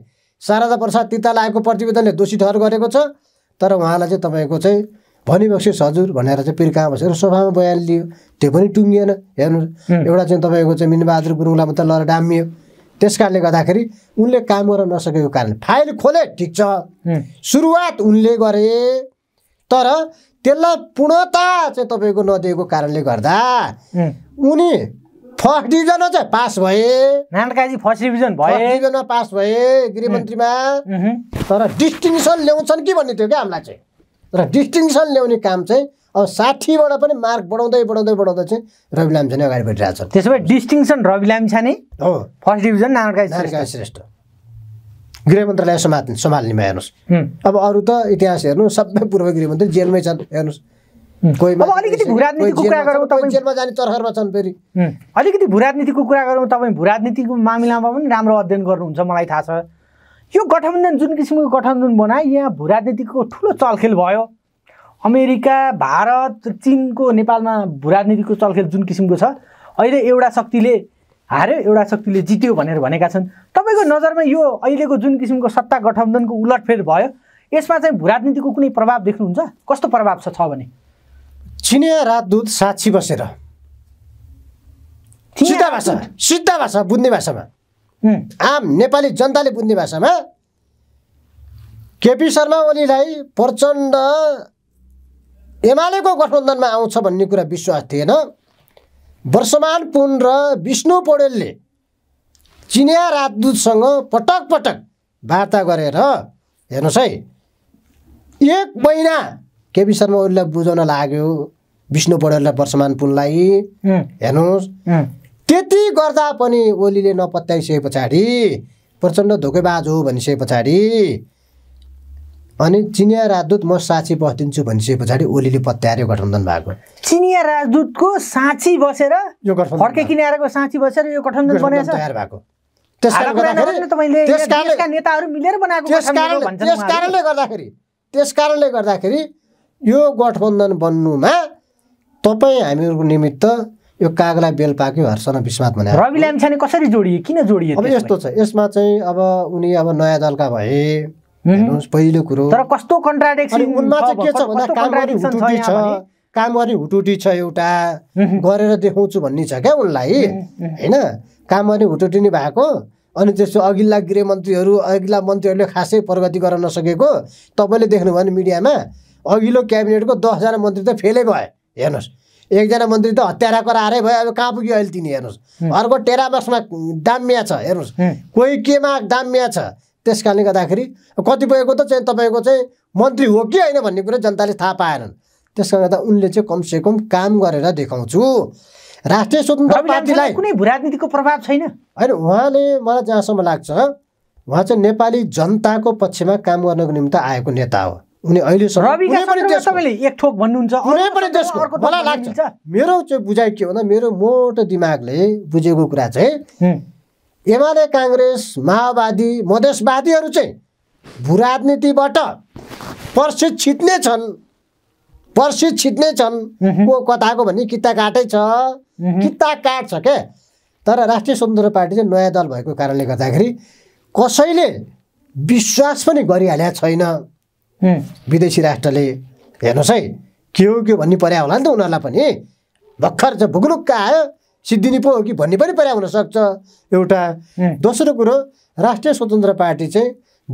शारदा प्रसाद तिता लागेको प्रतिवेदनले दोषी ठहर गरेको छ तर उहाँलाई चाहिँ तपाईँको चाहिँ भनिबस्यो हजुर भनेर चाहिँ पिर्का बसेर सोफामा बयान त्यो पनि टुङ्गिएन हेर्नु एउटा चाहिँ तपाईँको चाहिँ मिनबहादुर गुरुङलाई मात्रै लडेर डामियो त्यस कारणले गर्दाखेरि उनले काम गर्न नसकेको कारण फाइल खोले ठिक छ सुरुवात उनले गरे तर त्यसलाई पूर्णता चाहिँ तपाईँको नदिएको कारणले गर्दा उनी फर्स्ट डिभिजनमा चाहिँ पास भए नानकाजी फर्स्ट डिभिजन भयो डिभिजनमा पास भए गृहमन्त्रीमा तर डिस्टिङसन ल्याउँछन् कि भन्ने थियो क्या हामीलाई चाहिँ र डिस्टिङसन ल्याउने काम चाहिँ अब साठीबाट पनि मार्क बढाउँदै बढाउँदै बढाउँदै चाहिँ रवि लामिछाने अगाडि बढिरहेको छ त्यसो भए डिस्टिङसन रवि लामिछाने हो फर्स्ट डिभिजन नारायण श्रेष्ठ गृह मन्त्रालय सम्हाल्ने सम्हाल्नेमा हेर्नुहोस् अब अरू त इतिहास हेर्नु सबै पूर्व गृहमन्त्री जेलमै छन् हेर्नुहोस् कोही जेलमा जाने अलिकति भूराजनीतिको कुरा गरौँ तपाईँ भूराजनीतिको मामिलामा पनि राम्रो अध्ययन गर्नुहुन्छ मलाई थाहा छ यो गठबन्धन जुन किसिमको गठबन्धन बनायो यहाँ भू राजनीतिको ठुलो चलखेल भयो अमेरिका भारत चिनको नेपालमा भू राजनीतिको चलखेल जुन किसिमको छ अहिले एउटा शक्तिले हार्यो एउटा शक्तिले जित्यो भनेर भनेका छन् तपाईँको नजरमा यो अहिलेको जुन किसिमको सत्ता गठबन्धनको उलटफेर भयो यसमा चाहिँ भू राजनीतिको कुनै प्रभाव देख्नुहुन्छ कस्तो प्रभाव छ भने चिनिया राजदूत साक्षी बसेर सिधा भाषा सिद्धा भाषा बुझ्ने भाषामा आम नेपाली जनताले बुझ्ने भाषामा केपी शर्मा ओलीलाई प्रचण्ड एमालेको गठबन्धनमा आउँछ भन्ने कुरा विश्वास थिएन वर्षमान पुन र विष्णु पौडेलले चिनिया राजदूतसँग पटक पटक वार्ता गरेर हेर्नुहोस् है एक महिना केपी शर्मा ओलीलाई बुझाउन लाग्यो विष्णु पौडेललाई वर्षमान पुनलाई हेर्नुहोस् त्यति गर्दा पनि ओलीले नपत्याइसके पछाडि प्रचण्ड धोकेबाज हो भनिसके पछाडि अनि चिनिया राजदूत म साँची बसिदिन्छु भनिसके पछाडि ओलीले पत्याएर गठबन्धन भएको चिनिया राजदूतको साँची बसेर यो फर्के किनारको साँची बसेर यो गठबन्धन तयार भएको त्यस कारणले गर्दाखेरि त्यस कारणले गर्दाखेरि यो गठबन्धन बन्नुमा तपाईँ हामीहरूको निमित्त यो कागलाई बेल पाक्यो हर्षण विश्वास भने रवि लामिछाने कसरी जोडिए किन जोडिए अब यस्तो छ यसमा चाहिँ अब उनी अब नयाँ दलका भए पहिलो कुरो तर कस्तो काम उनमा चाहिँ के छ भन्दा हुटुटी छ छ एउटा गरेर देखाउँछु भन्ने छ क्या उनलाई होइन कामवारी हुटुटी नै भएको अनि त्यसो अघिल्ला गृहमन्त्रीहरू अघिल्ला मन्त्रीहरूले खासै प्रगति गर्न नसकेको तपाईँले देख्नुभयो भने मिडियामा अघिल्लो क्याबिनेटको दसजना मन्त्री त फेलै भए हेर्नुहोस् एकजना मन्त्री त हत्यारा कराएरै भयो अब कहाँ पुग्यो अहिले तिनी हेर्नुहोस् अर्को टेरामासमा दाम्या छ हेर्नुहोस् कोही केमा दाम्या छ त्यस कारणले गर्दाखेरि कतिपयको त चाहिँ तपाईँको चाहिँ मन्त्री हो कि होइन भन्ने कुरा जनताले थाहा पाएनन् त्यस कारणले गर्दा उनले चाहिँ कमसेकम काम गरेर देखाउँछु राष्ट्रिय स्वतन्त्र पार्टीलाई कुनै भूराजनीतिको प्रभाव छैन होइन उहाँले मलाई जहाँसम्म लाग्छ उहाँ चाहिँ नेपाली जनताको पक्षमा काम गर्नको निम्ति आएको नेता हो मेरो चाहिँ बुझाइ के भन्दा मेरो मोटो दिमागले बुझेको कुरा चाहिँ एमाले काङ्ग्रेस माओवादी मधेसवादीहरू चाहिँ भू राजनीतिबाट पर्सित छिट्ने छन् पर्सित छिट्ने छन् को कताको भन्ने किता काटै छ किता काट छ क्या तर राष्ट्रिय स्वतन्त्र पार्टी चाहिँ नयाँ दल भएको कारणले गर्दाखेरि कसैले विश्वास पनि गरिहालेको छैन विदेशी राष्ट्रले हेर्नुहोस् है के हो के भन्ने पर्या होला नि त उनीहरूलाई पनि भर्खर चाहिँ भुगलुक्क आयो सिद्धिनी पो हो कि भन्ने पनि पर्या हुनसक्छ एउटा दोस्रो कुरो राष्ट्रिय स्वतन्त्र पार्टी चाहिँ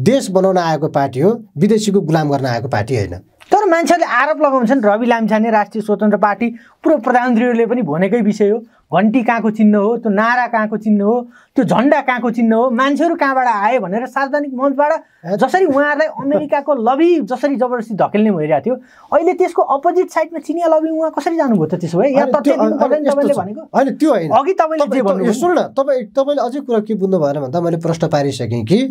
देश बनाउन आएको पार्टी हो विदेशीको गुलाम गर्न आएको पार्टी होइन तर मान्छेहरूले आरोप लगाउँछन् रवि लाम्छाने राष्ट्रिय स्वतन्त्र पार्टी पूर्व प्रधानमन्त्रीहरूले पनि भनेकै विषय हो घन्टी कहाँको चिन्ह हो त्यो नारा कहाँको चिन्ह हो त्यो झन्डा कहाँको चिन्ह हो मान्छेहरू कहाँबाट आए भनेर सार्वजनिक मञ्चबाट जसरी उहाँहरूलाई अमेरिकाको लबी जसरी जबरजस्ती धकेल्ने भइरहेको थियो अहिले त्यसको अपोजिट साइडमा चिनिया लबी उहाँ कसरी जानुभयो त त्यसो भए या होइन त्यो होइन अघि तपाईँले सुन्नु न तपाईँ तपाईँले अझै कुरा के बुझ्नु भएन भन्दा मैले प्रश्न पारिसकेँ कि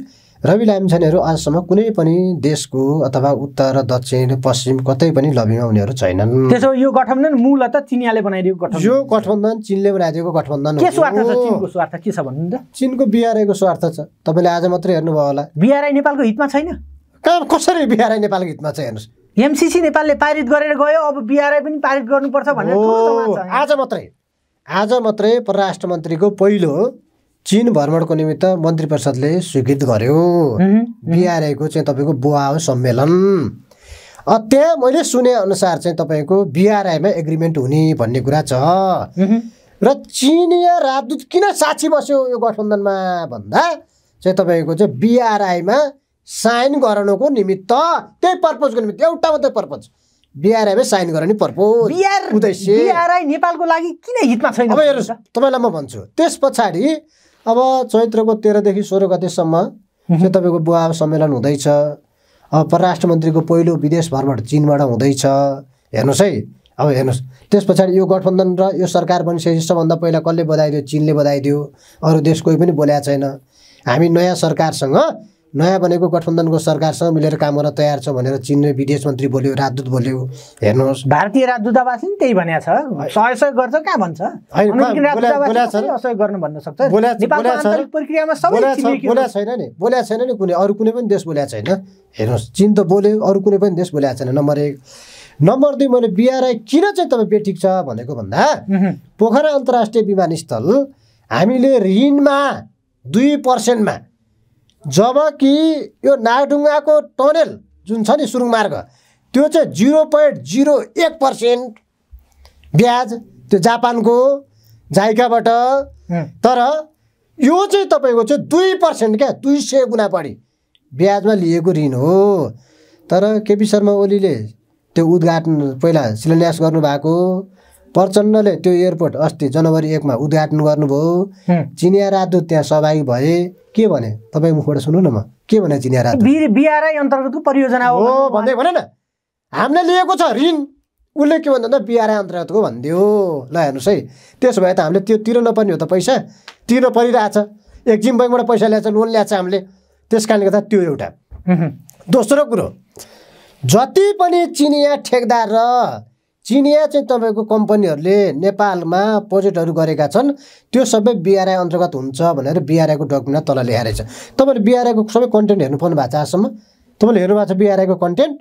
रवि लामिछानेहरू आजसम्म कुनै पनि देशको अथवा उत्तर दक्षिण पश्चिम कतै पनि लबीमा उनीहरू छैनन् त्यसो यो गठबन्धन मूल त चिनियाले बनाइदिएको गठबन्धन यो गठबन्धन चिनले बनाइदिएको गठबन्धन के स्वार्थ छ चिनको स्वार्थ के छ भन्नु त चिनको बिआरआईको स्वार्थ छ तपाईँले आज मात्रै हेर्नुभयो होला बिआरआई नेपालको हितमा छैन कहाँ कसरी बिआरआई नेपालको हितमा छ हेर्नुहोस् एमसिसी नेपालले पारित गरेर गयो अब बिआरआई पनि पारित गर्नुपर्छ भनेर आज मात्रै आज मात्रै परराष्ट्र मन्त्रीको पहिलो चिन भ्रमणको निमित्त मन्त्री परिषदले स्वीकृत गर्यो बिआरआईको चाहिँ तपाईँको बुवा हो सम्मेलन त्यहाँ मैले सुने अनुसार चाहिँ तपाईँको बिआरआईमा एग्रिमेन्ट हुने भन्ने कुरा छ र चिनिया राजदूत किन साक्षी बस्यो यो गठबन्धनमा भन्दा चाहिँ तपाईँको चाहिँ बिआरआईमा साइन गराउनुको निमित्त त्यही पर्पजको निमित्त एउटा मात्रै पर्पज बिआरआईमा साइन गराउने पर्पज बिआर उद्देश्य बिआरआई नेपालको लागि किन हितमा छैन अब हेर्नुहोस् तपाईँलाई म भन्छु त्यस पछाडि अब चैत्रको तेह्रदेखि सोह्र गतेसम्म चाहिँ तपाईँको बुवा सम्मेलन हुँदैछ अब परराष्ट्र मन्त्रीको पहिलो विदेश भ्रमण चिनबाट हुँदैछ हेर्नुहोस् है अब हेर्नुहोस् त्यस पछाडि यो गठबन्धन र यो सरकार बनिसकेपछि सबभन्दा पहिला कसले बधाइदियो चिनले बधाइदियो अरू देश कोही पनि बोलाएको छैन हामी नयाँ सरकारसँग नयाँ भनेको गठबन्धनको सरकारसँग मिलेर काम गर्न तयार छ भनेर चिन्ने विदेश मन्त्री बोल्यो राजदूत बोल्यो हेर्नुहोस् भारतीय राजदूतावास पनि त्यही भनेको छ सहयोग गर्छ कहाँ भन्छ बोल्या छैन नि बोल्या छैन नि कुनै अरू कुनै पनि देश बोल्या छैन हेर्नुहोस् चिन त बोल्यो अरू कुनै पनि देश बोल्या छैन नम्बर एक नम्बर दुई मैले बिआरआई किन चाहिँ तपाईँ बेठिक छ भनेको भन्दा पोखरा अन्तर्राष्ट्रिय विमानस्थल हामीले ऋणमा दुई पर्सेन्टमा जबकि यो नागढुङ्गाको टनेल जुन छ नि सुरुङ मार्ग त्यो चाहिँ जिरो पोइन्ट जिरो एक पर्सेन्ट ब्याज त्यो जापानको जाइकाबाट तर यो चाहिँ तपाईँको चाहिँ दुई पर्सेन्ट क्या दुई सय गुणा बढी ब्याजमा लिएको ऋण हो तर केपी शर्मा ओलीले त्यो उद्घाटन पहिला शिलान्यास गर्नुभएको प्रचण्डले त्यो एयरपोर्ट अस्ति जनवरी एकमा उद्घाटन गर्नुभयो चिनिया राजदूत त्यहाँ सहभागी भए के भने तपाईँ मुखबाट सुन्नु न म के भने चिनिया राजदूत बिआरआई अन्तर्गतको परियोजना हो भन्दै भने न हामीले लिएको छ ऋण उसले के भन्दा बिआरआई अन्तर्गतको भनिदियो ल हेर्नुहोस् है त्यसो भए त हामीले त्यो तिर्न नपर्ने हो त पैसा तिर्न परिरहेछ एक्जिम ब्याङ्कबाट पैसा ल्याएछ लोन ल्याएछ हामीले त्यस कारणले गर्दा त्यो एउटा दोस्रो कुरो जति पनि चिनिया ठेकदार र चिनिया चाहिँ तपाईँको कम्पनीहरूले नेपालमा प्रोजेक्टहरू गरेका छन् त्यो सबै बिआरआई अन्तर्गत हुन्छ भनेर बिआरआईको डकुमेन्ट तल ल्याएर छ तपाईँले बिआरआईको सबै कन्टेन्ट हेर्नु पाउनु भएको छ आजसम्म तपाईँले हेर्नु भएको छ बिआरआईको कन्टेन्ट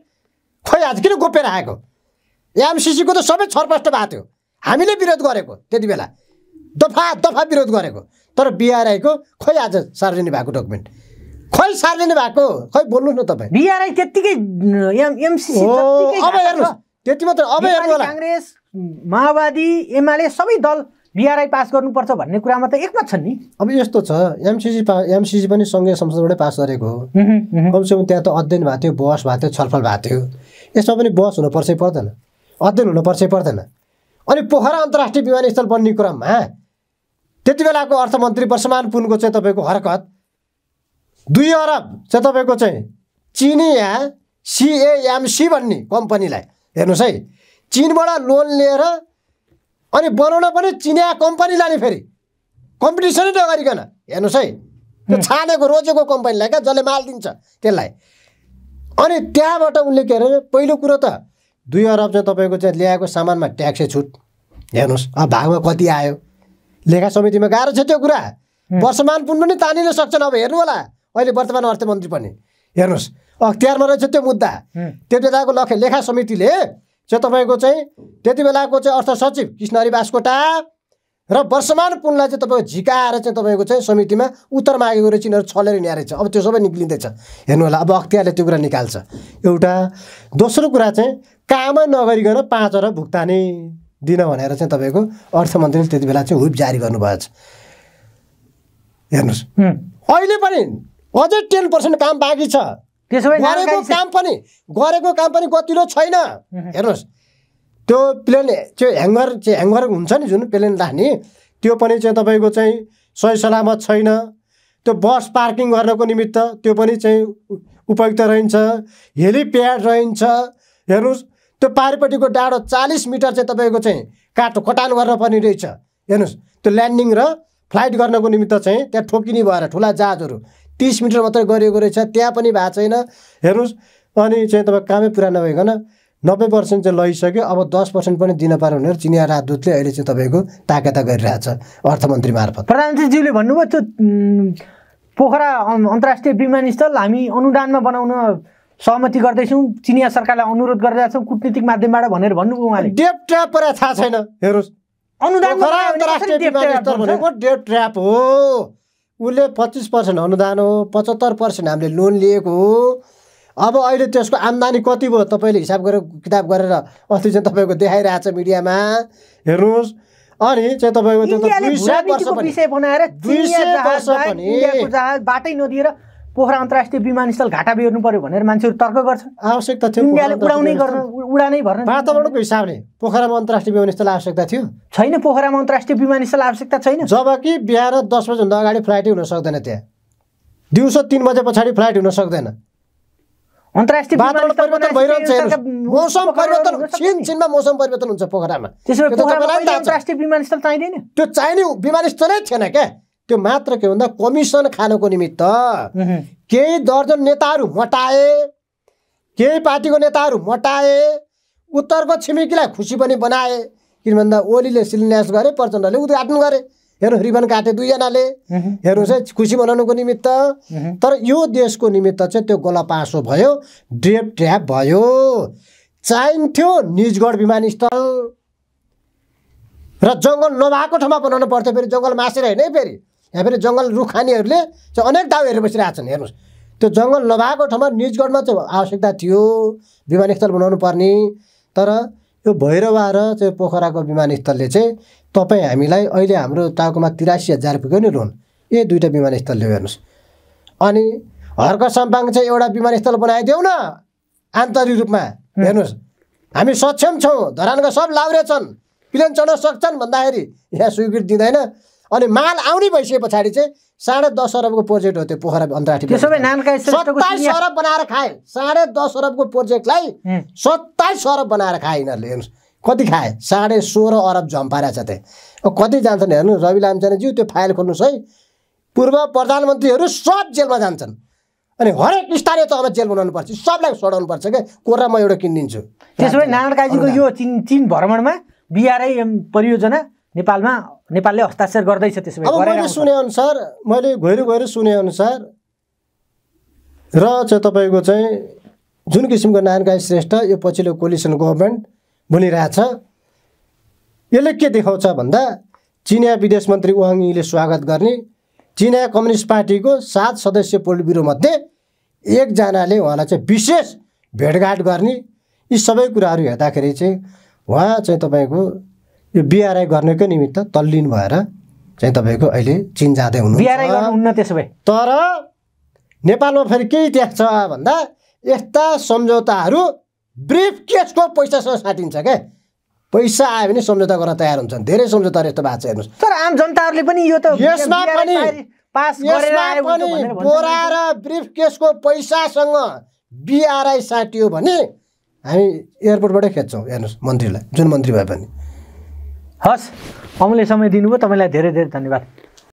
खै आज किन गोपेर आएको एमसिसीको त सबै छरपष्ट भएको थियो हामीले विरोध गरेको त्यति बेला दफा दफा विरोध गरेको तर बिआरआईको खोइ आज सार्वजनिक भएको डकुमेन्ट खोइ सार्वजनिक भएको खै बोल्नुहोस् न तपाईँ बिआरआई त्यत्तिकै अब हेर्नुहोस् त्यति मात्र अब काङ्ग्रेस माओवादी एमाले सबै दल बिआरआई पास गर्नुपर्छ भन्ने कुरामा त एकमत छन् नि अब यस्तो छ एमसिसी पा एमसिसी पनि सङ्घीय संसदबाटै पास गरेको हो कमसेकम त्यहाँ त अध्ययन भएको थियो बहस भएको थियो छलफल भएको थियो यसमा पनि बहस हुनुपर्छै पर्दैन अध्ययन हुनुपर्छै पर्दैन अनि पोखरा अन्तर्राष्ट्रिय विमानस्थल बन्ने क्रममा त्यति बेलाको अर्थमन्त्री वर्षमान पुनको चाहिँ तपाईँको हरकत दुई अरब चाहिँ तपाईँको चाहिँ चिनी यहाँ सिएएमसी भन्ने कम्पनीलाई हेर्नुहोस् है चिनबाट लोन लिएर अनि बनाउन पनि चिनिया कम्पनी लाने फेरि कम्पिटिसनै नगरिकन हेर्नुहोस् है त्यो छानेको रोजेको कम्पनीलाई क्या जसले माल दिन्छ त्यसलाई अनि त्यहाँबाट उसले के अरे पहिलो कुरो त दुई अरब चाहिँ तपाईँको चाहिँ ल्याएको सामानमा ट्याक्सै छुट हेर्नुहोस् अब भागमा कति आयो लेखा समितिमा गाह्रो छ त्यो कुरा वर्षमान पुन पनि तानिन सक्छन् अब हेर्नु होला अहिले वर्तमान अर्थमन्त्री पनि हेर्नुहोस् अख्तियारमा रहेछ त्यो मुद्दा त्यति बेलाको लख लेखा समितिले चाहिँ तपाईँको चाहिँ त्यति बेलाको चाहिँ अर्थ सचिव कृष्णहरि बास्कोटा र वर्षमान पुनलाई चाहिँ तपाईँको झिकाएर चाहिँ तपाईँको चाहिँ समितिमा उत्तर मागेको रहेछ यिनीहरू छलेर यहाँ रहेछ अब त्यो सबै निक्लिँदैछ हेर्नु होला अब अख्तियारले त्यो कुरा निकाल्छ एउटा दोस्रो कुरा चाहिँ कामै नगरिकन पाँचवटा भुक्तानी दिन भनेर चाहिँ तपाईँको अर्थमन्त्रीले त्यति बेला चाहिँ हुप जारी गर्नुभएछ हेर्नुहोस् अहिले पनि अझै टेन पर्सेन्ट काम बाँकी छ त्यसो गरेको काम पनि गरेको काम पनि कतिलो छैन हेर्नुहोस् त्यो प्लेन त्यो ह्याङ्गर चाहिँ ह्याङ्गर हुन्छ नि जुन प्लेन राख्ने त्यो पनि चाहिँ तपाईँको चाहिँ सही सलामत छैन त्यो बस पार्किङ गर्नको निमित्त त्यो पनि चाहिँ उपयुक्त रहन्छ हेलिप्याड रहन्छ हेर्नुहोस् त्यो पारिपट्टिको डाँडो चालिस मिटर चाहिँ तपाईँको चाहिँ काटो कटान गर्नुपर्ने रहेछ हेर्नुहोस् त्यो ल्यान्डिङ र फ्लाइट गर्नको निमित्त चाहिँ त्यहाँ ठोकिने भएर ठुला जहाजहरू तिस मिटर मात्रै गरिएको रहेछ त्यहाँ पनि भएको छैन हेर्नुहोस् अनि चाहिँ तपाईँ कामै पुरा नभइकन नब्बे पर्सेन्ट चाहिँ लगिसक्यो अब दस पर्सेन्ट पनि दिन पऱ्यो भनेर चिनिया राजदूतले अहिले चाहिँ तपाईँको ताकेता गरिरहेछ अर्थमन्त्री मार्फत प्रधानमन्त्रीज्यूले भन्नुभयो त्यो पोखरा अन्तर्राष्ट्रिय विमानस्थल हामी अनुदानमा बनाउन सहमति गर्दैछौँ चिनिया सरकारलाई अनुरोध गरिरहेछौँ कुटनीतिक माध्यमबाट भनेर भन्नुभयो उहाँले डेप ट्र्याप परा थाहा छैन हेर्नुहोस् अनुदान अन्तर्राष्ट्रिय विमानस्थल भनेको डेप हो उसले पच्चिस पर्सेन्ट अनुदान हो पचहत्तर पर्सेन्ट हामीले लोन लिएको हो अब अहिले त्यसको आम्दानी कति भयो तपाईँले हिसाब गरेर किताब गरेर अस्ति चाहिँ तपाईँको देखाइरहेको छ मिडियामा हेर्नुहोस् अनि चाहिँ तपाईँको त्यो दुई सय वर्ष पनि बाटै नदिएर पोखरा अन्तर्राष्ट्रिय विमानस्थल घाटा बेर्नु पर्यो भनेर मान्छेहरू तर्क गर्छ आवश्यकता थियो इन्डियाले उडाउनै गर्न उडानै भर्न वातावरणको हिसाबले पोखरामा अन्तर्राष्ट्रिय विमानस्थल आवश्यकता थियो छैन पोखरामा अन्तर्राष्ट्रिय विमानस्थल आवश्यकता छैन जब कि बिहान दस बजीभन्दा अगाडि फ्लाइटै हुन सक्दैन त्यहाँ दिउँसो तिन बजे पछाडि फ्लाइट हुन सक्दैन अन्तर्राष्ट्रिय परिवर्तन हुन्छ पोखरामा अन्तर्राष्ट्रिय विमानस्थल चाहिँदैन त्यो चाहिने विमानस्थलै थिएन क्या त्यो मात्र के भन्दा कमिसन खानको निमित्त केही दर्जन नेताहरू मटाए केही पार्टीको नेताहरू मटाए उत्तरको छिमेकीलाई खुसी पनि बनाए किन भन्दा ओलीले शिलान्यास गरे प्रचण्डले उद्घाटन गरे हेर्नु रिबन काटे दुईजनाले हेर्नु चाहिँ खुसी बनाउनुको निमित्त तर यो देशको निमित्त चाहिँ त्यो गोलापासो भयो ड्रेप ट्र्याप भयो चाहिन्थ्यो निजगढ विमानस्थल र जङ्गल नभएको ठाउँमा बनाउनु पर्थ्यो फेरि जङ्गल मासेर होइन है फेरि यहाँ फेरि जङ्गल रुख चाहिँ अनेक दाउहरू छन् हेर्नुहोस् त्यो जङ्गल नभएको ठाउँमा निजगढमा चाहिँ आवश्यकता थियो विमानस्थल बनाउनु पर्ने तर यो भैरवा र चाहिँ पोखराको विमानस्थलले चाहिँ तपाईँ हामीलाई अहिले हाम्रो टाउकोमा तिरासी हजार पुग्यो नि लोन ए दुईवटा विमानस्थलले हेर्नुहोस् अनि हर्क साम्पाङ चाहिँ एउटा विमानस्थल बनाइदेऊ न आन्तरिक रूपमा हेर्नुहोस् हामी सक्षम छौँ धरानका सब लाउरे छन् प्लेन चढ्न सक्छन् भन्दाखेरि यहाँ स्वीकृति दिँदैन अनि माल आउने भइसके पछाडि चाहिँ साढे दस अरबको प्रोजेक्ट हो त्यो पोखरा अन्तर्राष्ट्रिय सत्ताइस अरब बनाएर खाए साढे दस अरबको प्रोजेक्टलाई सत्ताइस अरब बनाएर खाए यिनीहरूले हेर्नुहोस् कति खाए साढे सोह्र अरब छ त्यहाँ कति जान्छन् हेर्नु रवि लामछानेज्यू त्यो फाइल खोल्नुहोस् है पूर्व प्रधानमन्त्रीहरू सब जेलमा जान्छन् अनि हरेक स्थानीय तहमा जेल बनाउनु पर्छ सबलाई सडाउनु पर्छ क्या कोरा म एउटा किनिदिन्छु त्यसो भए नारायण काजीको यो चिन चिन भ्रमणमा बिआरआई परियोजना नेपालमा नेपालले हस्ताक्षर गर्दैछ त्यसो भए मैले सुनेअनुसार मैले घोइरो घोइरो सुनेअनुसार र चाहिँ तपाईँको चाहिँ जुन किसिमको नारायणकाई श्रेष्ठ यो पछिल्लो कोलिसन गभर्मेन्ट बोलिरहेछ यसले के देखाउँछ भन्दा चिनिया विदेश मन्त्री वाङ यीले स्वागत गर्ने चिनिया कम्युनिस्ट पार्टीको सात सदस्यीय पोलिट ब्युरोमध्ये एकजनाले उहाँलाई चाहिँ विशेष भेटघाट गर्ने यी सबै कुराहरू हेर्दाखेरि चाहिँ उहाँ चाहिँ तपाईँको यो बिआरआई गर्नेकै निमित्त तल्लिन भएर चाहिँ तपाईँको अहिले चिन जाँदै हुनु त्यसो भए तर नेपालमा फेरि के इतिहास छ भन्दा यस्ता सम्झौताहरू ब्रिफ केसको पैसासँग साटिन्छ क्या पैसा आयो भने सम्झौता गर्न तयार हुन्छन् धेरै सम्झौताहरू यस्तो भएको छ हेर्नुहोस् तर आम जनताहरूले पनि यो त यसमा पनि पास गरेर र ब्रिफ केसको पैसासँग बिआरआई साटियो भने हामी एयरपोर्टबाटै खेच्छौँ हेर्नुहोस् मन्त्रीलाई जुन मन्त्री भए पनि हस् अमूल्य समय दिनुभयो तपाईँलाई धेरै धेरै धन्यवाद